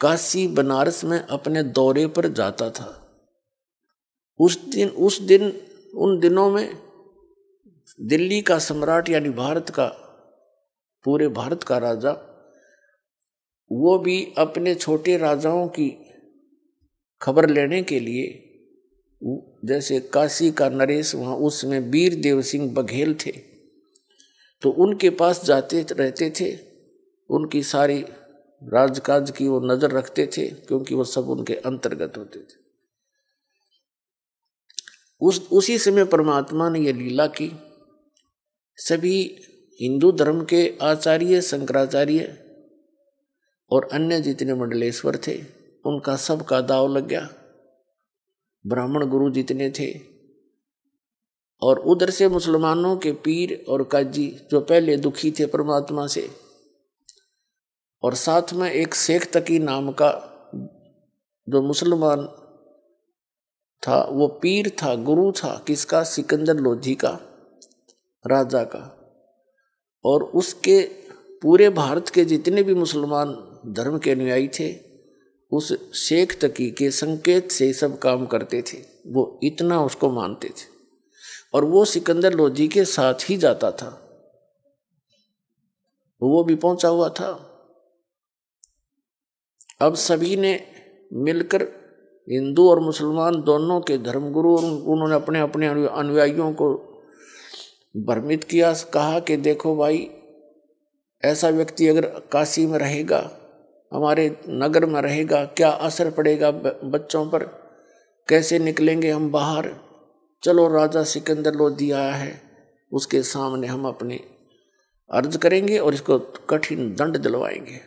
काशी बनारस में अपने दौरे पर जाता था उस दिन उस दिन उन दिनों में दिल्ली का सम्राट यानी भारत का पूरे भारत का राजा वो भी अपने छोटे राजाओं की खबर लेने के लिए जैसे काशी का नरेश वहाँ उस समय वीर देव सिंह बघेल थे तो उनके पास जाते रहते थे उनकी सारी राजकाज की वो नज़र रखते थे क्योंकि वो सब उनके अंतर्गत होते थे उस उसी समय परमात्मा ने यह लीला की सभी हिंदू धर्म के आचार्य शंकराचार्य और अन्य जितने मंडलेश्वर थे उनका सबका दाव लग गया ब्राह्मण गुरु जितने थे और उधर से मुसलमानों के पीर और काजी जो पहले दुखी थे परमात्मा से और साथ में एक शेख तकी नाम का जो मुसलमान था वो पीर था गुरु था किसका सिकंदर लोधी का राजा का और उसके पूरे भारत के जितने भी मुसलमान धर्म के अनुयायी थे उस शेख तकी के संकेत से सब काम करते थे वो इतना उसको मानते थे और वो सिकंदर लोधी के साथ ही जाता था वो भी पहुंचा हुआ था अब सभी ने मिलकर हिंदू और मुसलमान दोनों के धर्मगुरु और उन्होंने अपने अपने अनुयायियों को भ्रमित किया कहा कि देखो भाई ऐसा व्यक्ति अगर काशी में रहेगा हमारे नगर में रहेगा क्या असर पड़ेगा बच्चों पर कैसे निकलेंगे हम बाहर चलो राजा सिकंदर लो दिया है उसके सामने हम अपने अर्ज करेंगे और इसको कठिन दंड दिलवाएंगे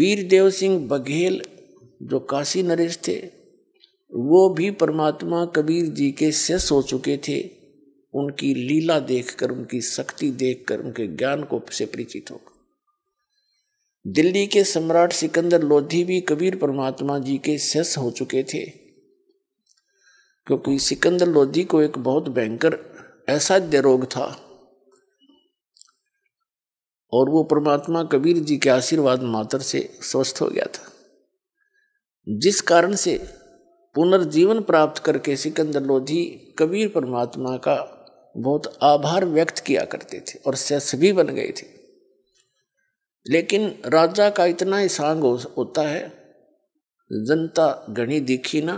वीरदेव सिंह बघेल जो काशी नरेश थे वो भी परमात्मा कबीर जी के शिष्य हो चुके थे उनकी लीला देखकर उनकी शक्ति देखकर उनके ज्ञान को से परिचित होकर दिल्ली के सम्राट सिकंदर लोधी भी कबीर परमात्मा जी के सेस हो चुके थे क्योंकि सिकंदर लोधी को एक बहुत भयंकर असाध्य रोग था और वो परमात्मा कबीर जी के आशीर्वाद मात्र से स्वस्थ हो गया था जिस कारण से पुनर्जीवन प्राप्त करके सिकंदर लोधी कबीर परमात्मा का बहुत आभार व्यक्त किया करते थे और सेस भी बन गए थे लेकिन राजा का इतना ही सांग हो, होता है जनता गणी दिखी ना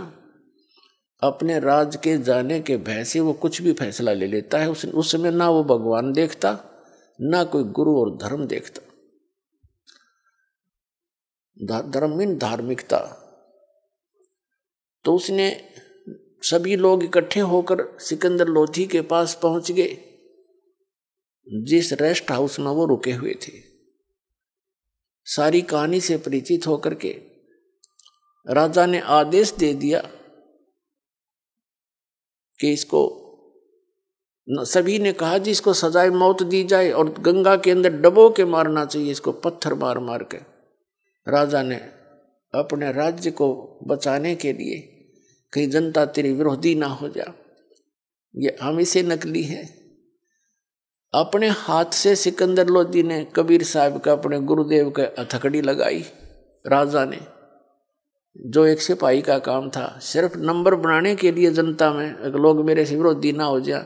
अपने राज के जाने के भय से वो कुछ भी फैसला ले लेता है उस उस समय ना वो भगवान देखता ना कोई गुरु और धर्म देखता धर्म मीन धार्मिकता तो उसने सभी लोग इकट्ठे होकर सिकंदर लोधी के पास पहुंच गए जिस रेस्ट हाउस में वो रुके हुए थे सारी कहानी से परिचित होकर के राजा ने आदेश दे दिया कि इसको सभी ने कहा जी इसको सजाए मौत दी जाए और गंगा के अंदर डबो के मारना चाहिए इसको पत्थर मार मार के राजा ने अपने राज्य को बचाने के लिए कहीं जनता तेरी विरोधी ना हो जा ये हम इसे नकली है अपने हाथ से सिकंदर लोधी ने कबीर साहब का अपने गुरुदेव का अथकड़ी लगाई राजा ने जो एक सिपाही का काम था सिर्फ नंबर बनाने के लिए जनता में लोग मेरे से विरोधी ना हो जाए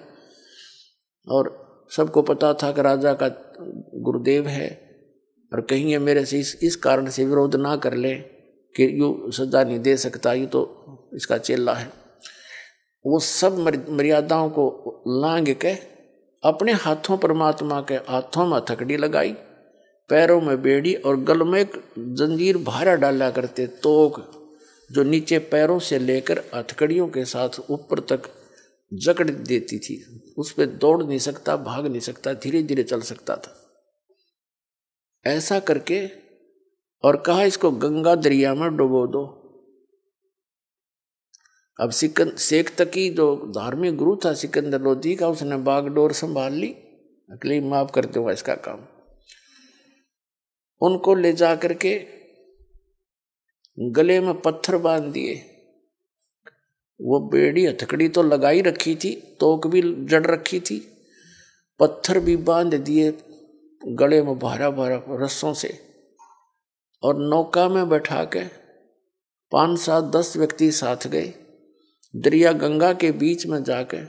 और सबको पता था कि राजा का गुरुदेव है और कहीं ये मेरे से इस इस कारण से विरोध ना कर ले कि यूँ सजा नहीं दे सकता यूँ तो इसका चेला है वो सब मर्यादाओं को लांग के अपने हाथों परमात्मा के हाथों में थकड़ी लगाई पैरों में बेड़ी और गल में एक जंजीर भारा डाला करते तोक जो नीचे पैरों से लेकर हथकड़ियों के साथ ऊपर तक जकड़ देती थी उस पर दौड़ नहीं सकता भाग नहीं सकता धीरे धीरे चल सकता था ऐसा करके और कहा इसको गंगा दरिया में डुबो दो अब सिकंद शेख तकी जो धार्मिक गुरु था सिकंदर लोधी का उसने बागडोर संभाल ली अगले माफ करते हुआ इसका काम उनको ले जा करके गले में पत्थर बांध दिए वो बेड़ी हथकड़ी तो लगाई रखी थी तोक भी जड़ रखी थी पत्थर भी बांध दिए गले में भारा भारा रस्सों से और नौका में बैठा के पाँच सात दस व्यक्ति साथ गए दरिया गंगा के बीच में जाके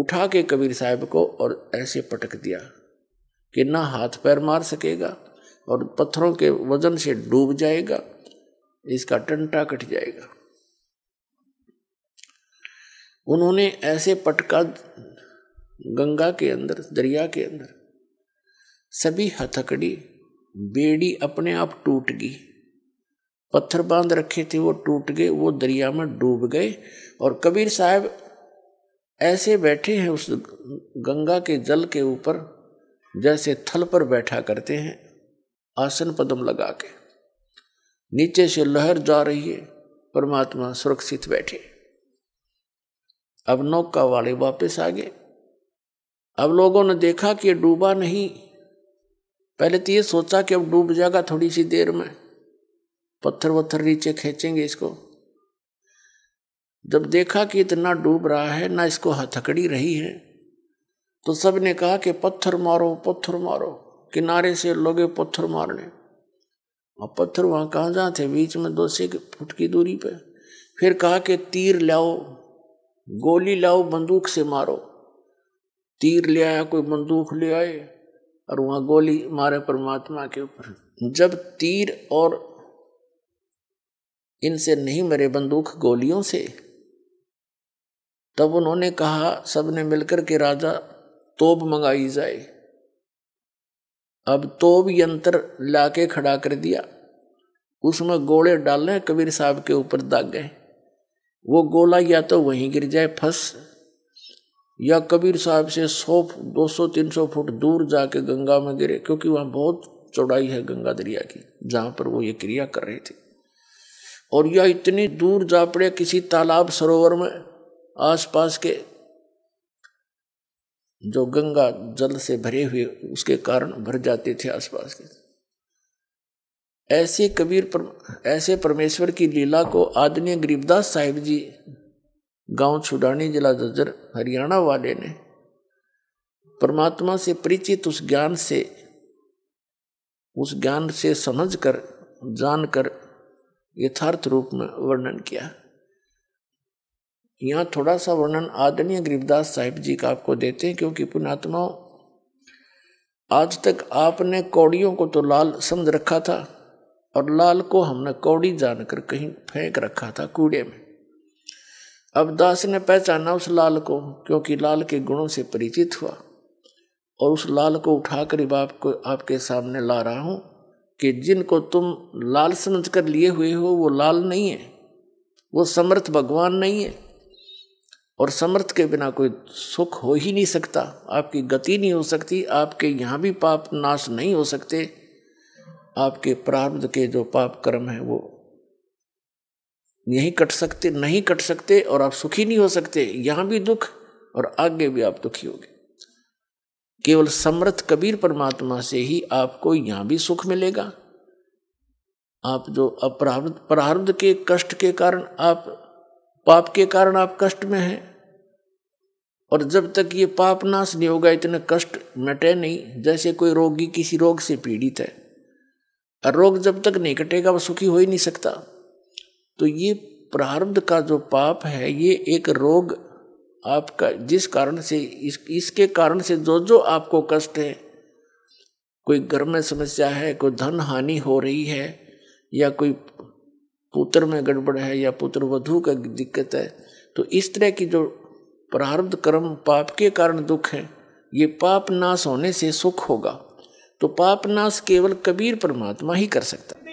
उठा के कबीर साहब को और ऐसे पटक दिया कि ना हाथ पैर मार सकेगा और पत्थरों के वजन से डूब जाएगा इसका टंटा कट जाएगा उन्होंने ऐसे पटका गंगा के अंदर दरिया के अंदर सभी हथकड़ी बेड़ी अपने आप टूट गई पत्थर बांध रखे थे वो टूट गए वो दरिया में डूब गए और कबीर साहब ऐसे बैठे हैं उस गंगा के जल के ऊपर जैसे थल पर बैठा करते हैं आसन पदम लगा के नीचे से लहर जा रही है परमात्मा सुरक्षित बैठे अब नौका वाले वापस आ गए अब लोगों ने देखा कि डूबा नहीं पहले तो ये सोचा कि अब डूब जाएगा थोड़ी सी देर में पत्थर वत्थर नीचे खींचेंगे इसको जब देखा कि इतना डूब रहा है ना इसको हथकड़ी रही है तो सब ने कहा कि पत्थर मारो पत्थर मारो किनारे से लोगे पत्थर मारने और पत्थर वहाँ कहाँ जहाँ थे बीच में दो से फुट की दूरी पे फिर कहा कि तीर लाओ गोली लाओ बंदूक से मारो तीर ले आया कोई बंदूक ले आए और वहाँ गोली मारे परमात्मा के ऊपर जब तीर और इनसे नहीं मरे बंदूक गोलियों से तब उन्होंने कहा सबने मिलकर के राजा तोप मंगाई जाए अब तोप यंत्र लाके खड़ा कर दिया उसमें गोले डाले कबीर साहब के ऊपर दाग गए वो गोला या तो वहीं गिर जाए फंस या कबीर साहब से सौ दो सौ तीन सौ फुट दूर जाके गंगा में गिरे क्योंकि वहाँ बहुत चौड़ाई है गंगा दरिया की जहाँ पर वो ये क्रिया कर रहे थे और यह इतनी दूर जा पड़े किसी तालाब सरोवर में आसपास के जो गंगा जल से भरे हुए उसके कारण भर जाते थे आसपास के ऐसे कबीर पर, ऐसे परमेश्वर की लीला को आदनीय गरीबदास साहिब जी गांव छुडानी जिला जजर हरियाणा वाले ने परमात्मा से परिचित उस ज्ञान से उस ज्ञान से समझकर जानकर यथार्थ रूप में वर्णन किया यहाँ थोड़ा सा वर्णन आदरणीय गरीबदास साहिब जी का आपको देते हैं क्योंकि पुणात्माओं आज तक आपने कौड़ियों को तो लाल समझ रखा था और लाल को हमने कौड़ी जानकर कहीं फेंक रखा था कूड़े में अब दास ने पहचाना उस लाल को क्योंकि लाल के गुणों से परिचित हुआ और उस लाल को उठाकर कर आपको आपके सामने ला रहा हूँ कि जिनको तुम लाल समझ कर लिए हुए हो वो लाल नहीं है वो समर्थ भगवान नहीं है और समर्थ के बिना कोई सुख हो ही नहीं सकता आपकी गति नहीं हो सकती आपके यहाँ भी पाप नाश नहीं हो सकते आपके प्रारब्ध के जो पाप कर्म है वो यहीं कट सकते नहीं कट सकते और आप सुखी नहीं हो सकते यहाँ भी दुख और आगे भी आप दुखी होगे केवल समर्थ कबीर परमात्मा से ही आपको यहाँ भी सुख मिलेगा आप जो अपराध प्रारब्ध के कष्ट के कारण आप पाप के कारण आप कष्ट में हैं और जब तक ये पाप नाश नहीं होगा इतने कष्ट मिटे नहीं जैसे कोई रोगी किसी रोग से पीड़ित है और रोग जब तक नहीं कटेगा वह सुखी हो ही नहीं सकता तो ये प्रारब्ध का जो पाप है ये एक रोग आपका जिस कारण से इस इसके कारण से जो जो आपको कष्ट है कोई घर में समस्या है कोई धन हानि हो रही है या कोई पुत्र में गड़बड़ है या पुत्र वधु का दिक्कत है तो इस तरह की जो प्रारब्ध कर्म पाप के कारण दुख है ये पाप नाश होने से सुख होगा तो पाप नाश केवल कबीर परमात्मा ही कर सकता है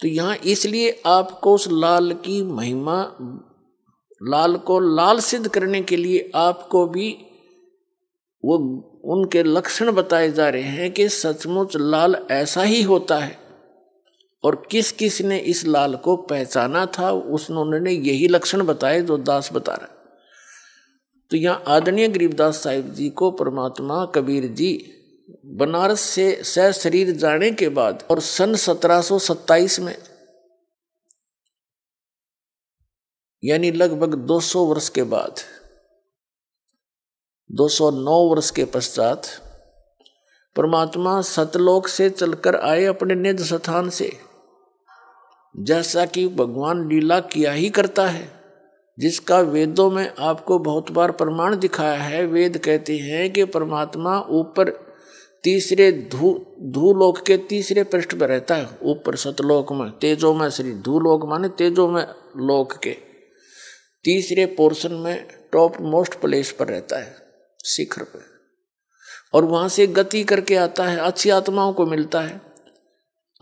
तो यहाँ इसलिए आपको उस लाल की महिमा लाल को लाल सिद्ध करने के लिए आपको भी वो उनके लक्षण बताए जा रहे हैं कि सचमुच लाल ऐसा ही होता है और किस किस ने इस लाल को पहचाना था उसने उन्होंने यही लक्षण बताए जो दास बता रहा है तो यहाँ आदरणीय गरीबदास साहिब जी को परमात्मा कबीर जी बनारस से सह शरीर जाने के बाद और सन 1727 में यानी लगभग 200 वर्ष के बाद 209 वर्ष के पश्चात परमात्मा सतलोक से चलकर आए अपने निज स्थान से जैसा कि भगवान लीला किया ही करता है जिसका वेदों में आपको बहुत बार प्रमाण दिखाया है वेद कहते हैं कि परमात्मा ऊपर तीसरे धू धूलोक के तीसरे पृष्ठ पर रहता है ऊपर सतलोक में तेजो में श्री धूलोक माने तेजो में लोक के तीसरे पोर्शन में टॉप मोस्ट प्लेस पर रहता है शिखर पर और वहाँ से गति करके आता है अच्छी आत्माओं को मिलता है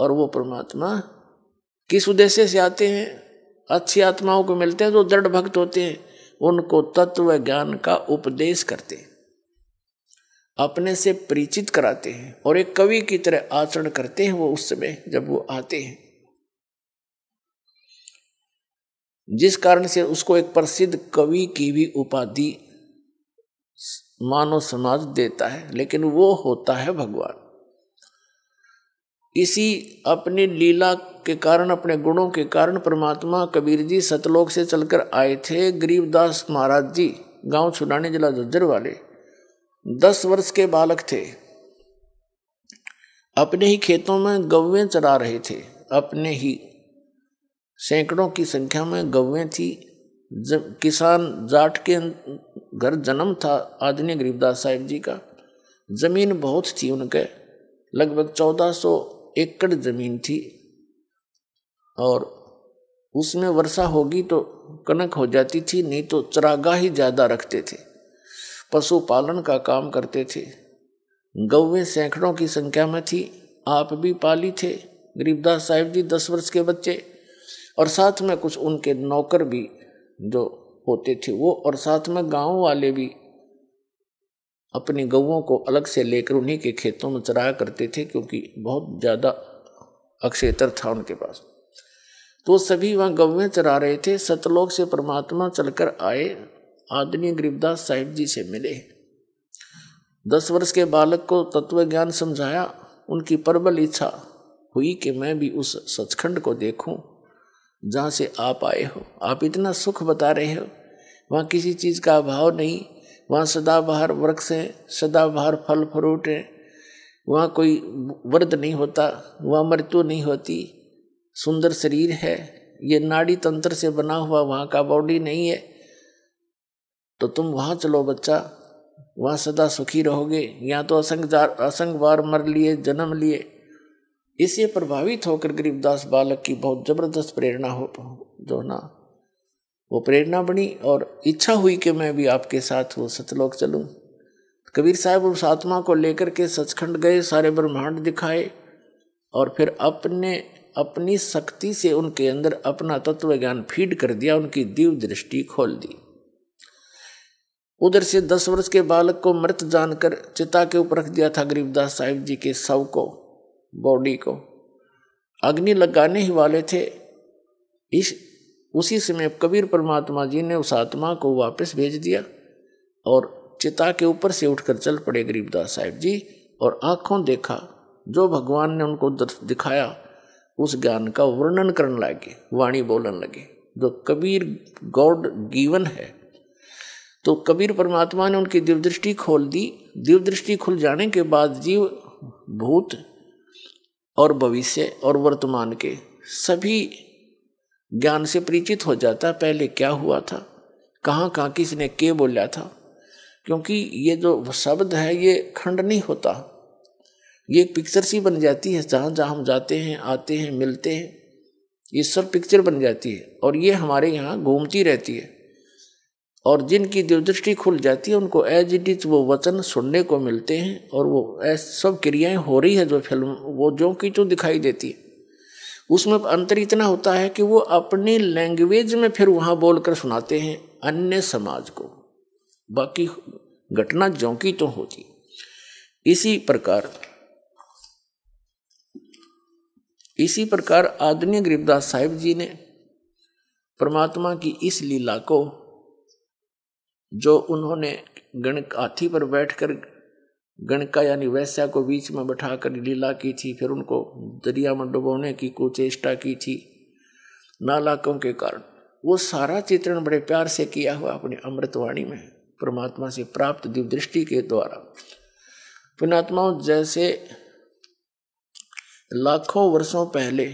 और वो परमात्मा किस उद्देश्य से आते हैं अच्छी आत्माओं को मिलते हैं जो दृढ़ भक्त होते हैं उनको तत्व ज्ञान का उपदेश करते हैं अपने से परिचित कराते हैं और एक कवि की तरह आचरण करते हैं वो उस समय जब वो आते हैं जिस कारण से उसको एक प्रसिद्ध कवि की भी उपाधि मानव समाज देता है लेकिन वो होता है भगवान इसी अपनी लीला के कारण अपने गुणों के कारण परमात्मा कबीर जी सतलोक से चलकर आए थे गरीबदास महाराज जी गांव छुड़ाने जिला झज्जर वाले दस वर्ष के बालक थे अपने ही खेतों में गवें चरा रहे थे अपने ही सैकड़ों की संख्या में गवें थी जब किसान जाट के घर जन्म था आदनीय गरीबदास साहिब जी का ज़मीन बहुत थी उनके लगभग चौदह सौ एकड़ ज़मीन थी और उसमें वर्षा होगी तो कनक हो जाती थी नहीं तो चरागाह ही ज़्यादा रखते थे पशुपालन का काम करते थे गौवें सैकड़ों की संख्या में थी आप भी पाली थे गरीबदास साहिब जी दस वर्ष के बच्चे और साथ में कुछ उनके नौकर भी जो होते थे वो और साथ में गांव वाले भी अपनी गऊँ को अलग से लेकर उन्हीं के खेतों में चराया करते थे क्योंकि बहुत ज़्यादा अक्षेत्र था उनके पास तो सभी वहाँ गऊँ चरा रहे थे सतलोक से परमात्मा चलकर आए आदरणीय गरीबदास साहिब जी से मिले दस वर्ष के बालक को तत्व ज्ञान समझाया उनकी प्रबल इच्छा हुई कि मैं भी उस सचखंड को देखूं जहाँ से आप आए हो आप इतना सुख बता रहे हो वहाँ किसी चीज़ का अभाव नहीं वहाँ सदाबहार वृक्ष हैं सदाबहार फल फ्रूट हैं वहाँ कोई वर्द नहीं होता वहाँ मृत्यु नहीं होती सुंदर शरीर है ये नाड़ी तंत्र से बना हुआ वहाँ का बॉडी नहीं है तो तुम वहाँ चलो बच्चा वहाँ सदा सुखी रहोगे या तो असंग असंग बार मर लिए जन्म लिए इससे प्रभावित होकर गरीबदास बालक की बहुत जबरदस्त प्रेरणा हो जो ना वो प्रेरणा बनी और इच्छा हुई कि मैं भी आपके साथ वो सतलोक चलूँ कबीर साहब उस आत्मा को लेकर के सचखंड गए सारे ब्रह्मांड दिखाए और फिर अपने अपनी शक्ति से उनके अंदर अपना तत्व ज्ञान फीड कर दिया उनकी दीव दृष्टि खोल दी उधर से दस वर्ष के बालक को मृत जानकर चिता के ऊपर रख दिया था गरीबदास साहिब जी के शव को बॉडी को अग्नि लगाने ही वाले थे इस उसी समय कबीर परमात्मा जी ने उस आत्मा को वापस भेज दिया और चिता के ऊपर से उठकर चल पड़े गरीबदास साहिब जी और आंखों देखा जो भगवान ने उनको दिखाया उस ज्ञान का वर्णन करने लगे वाणी बोलने लगे जो कबीर गॉड गीवन है तो कबीर परमात्मा ने उनकी दृष्टि खोल दी दृष्टि खुल जाने के बाद जीव भूत और भविष्य और वर्तमान के सभी ज्ञान से परिचित हो जाता पहले क्या हुआ था कहाँ कहाँ किसने के बोला था क्योंकि ये जो शब्द है ये खंड नहीं होता ये एक पिक्चर सी बन जाती है जहाँ जहाँ हम जाते हैं आते हैं मिलते हैं ये सब पिक्चर बन जाती है और ये हमारे यहाँ घूमती रहती है और जिनकी दूरदृष्टि खुल जाती है उनको एज इट इज वो वचन सुनने को मिलते हैं और वो सब क्रियाएं हो रही है जो फिल्म वो जो की जो तो दिखाई देती है उसमें अंतर इतना होता है कि वो अपनी लैंग्वेज में फिर वहाँ बोल कर सुनाते हैं अन्य समाज को बाकी घटना की तो होती इसी प्रकार इसी प्रकार आदरणीय गरीबदास साहिब जी ने परमात्मा की इस लीला को जो उन्होंने गण हाथी पर बैठकर गणका यानी वैश्या को बीच में बैठाकर लीला की थी फिर उनको दरिया में डुबोने की कुचेष्टा की थी नालाकों के कारण वो सारा चित्रण बड़े प्यार से किया हुआ अपनी अमृतवाणी में परमात्मा से प्राप्त दिव दृष्टि के द्वारा पुणात्माओं जैसे लाखों वर्षों पहले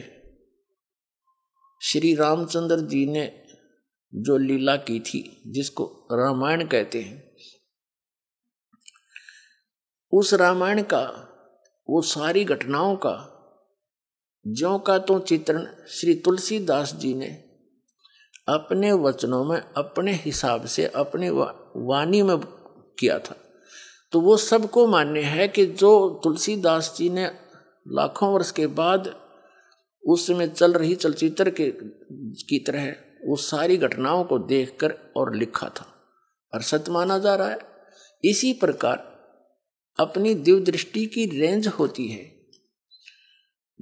श्री रामचंद्र जी ने जो लीला की थी जिसको रामायण कहते हैं उस रामायण का वो सारी घटनाओं का जो का तो चित्रण श्री तुलसीदास जी ने अपने वचनों में अपने हिसाब से अपनी वाणी में किया था तो वो सबको मान्य है कि जो तुलसीदास जी ने लाखों वर्ष के बाद उस समय चल रही चलचित्र के की तरह वो सारी घटनाओं को देखकर और लिखा था और सत्य माना जा रहा है इसी प्रकार अपनी दिव दृष्टि की रेंज होती है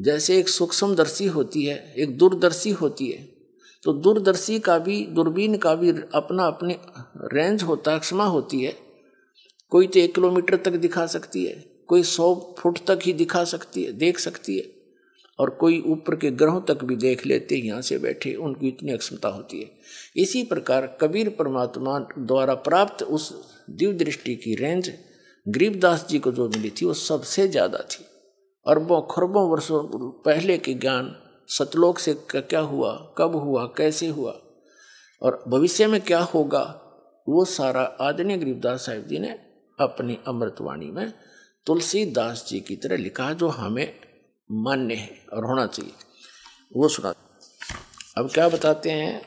जैसे एक सूक्ष्म दर्शी होती है एक दूरदर्शी होती है तो दूरदर्शी का भी दूरबीन का भी अपना अपनी रेंज होता है क्षमा होती है कोई तो एक किलोमीटर तक दिखा सकती है कोई सौ फुट तक ही दिखा सकती है देख सकती है और कोई ऊपर के ग्रहों तक भी देख लेते यहाँ से बैठे उनकी इतनी अक्षमता होती है इसी प्रकार कबीर परमात्मा द्वारा प्राप्त उस दिव्य दृष्टि की रेंज गरीबदास जी को जो मिली थी वो सबसे ज़्यादा थी अरबों खरबों वर्षों पहले के ज्ञान सतलोक से क्या हुआ कब हुआ कैसे हुआ और भविष्य में क्या होगा वो सारा आदरणीय गरीबदास साहिब जी ने अपनी अमृतवाणी में तुलसीदास जी की तरह लिखा जो हमें मान्य है और होना चाहिए वो सुना अब क्या बताते हैं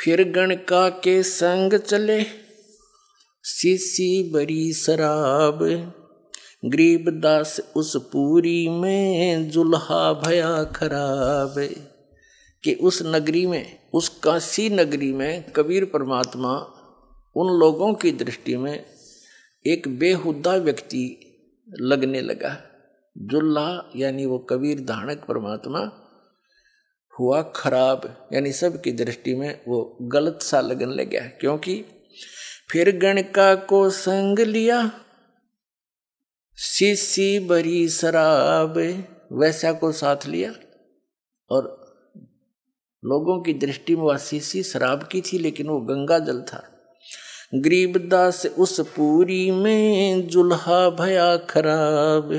फिर गणका के संग चले सीसी बरी शराब गरीब दास उस पूरी में जुल्हा भया खराब कि उस नगरी में उस काशी नगरी में कबीर परमात्मा उन लोगों की दृष्टि में एक बेहुदा व्यक्ति लगने लगा जुल्ला यानी वो कबीर धाणक परमात्मा हुआ खराब यानी सबकी दृष्टि में वो गलत सा लगन लग गया क्योंकि फिर गणका को संग लिया सीसी भरी शराब वैसा को साथ लिया और लोगों की दृष्टि में वह सीसी शराब की थी लेकिन वो गंगा जल था गरीबदास उस पूरी में जुल्हा भया खराब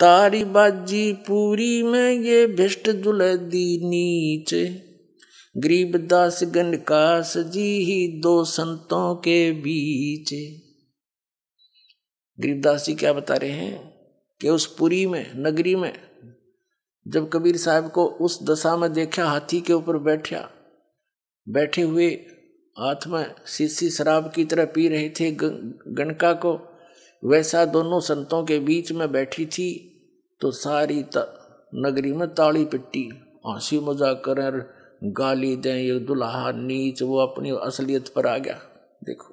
तारी बाजी पूरी में ये भिष्ट जुल दी नीचे गरीबदास गंडकास जी ही दो संतों के बीच गरीबदास जी क्या बता रहे हैं कि उस पुरी में नगरी में जब कबीर साहब को उस दशा में देखा हाथी के ऊपर बैठा बैठे हुए हाथ में सीसी शराब की तरह पी रहे थे गणका को वैसा दोनों संतों के बीच में बैठी थी तो सारी नगरी में ताली पिट्टी हंसी मजाक करें गाली दें ये दुल्हा नीच वो अपनी असलियत पर आ गया देखो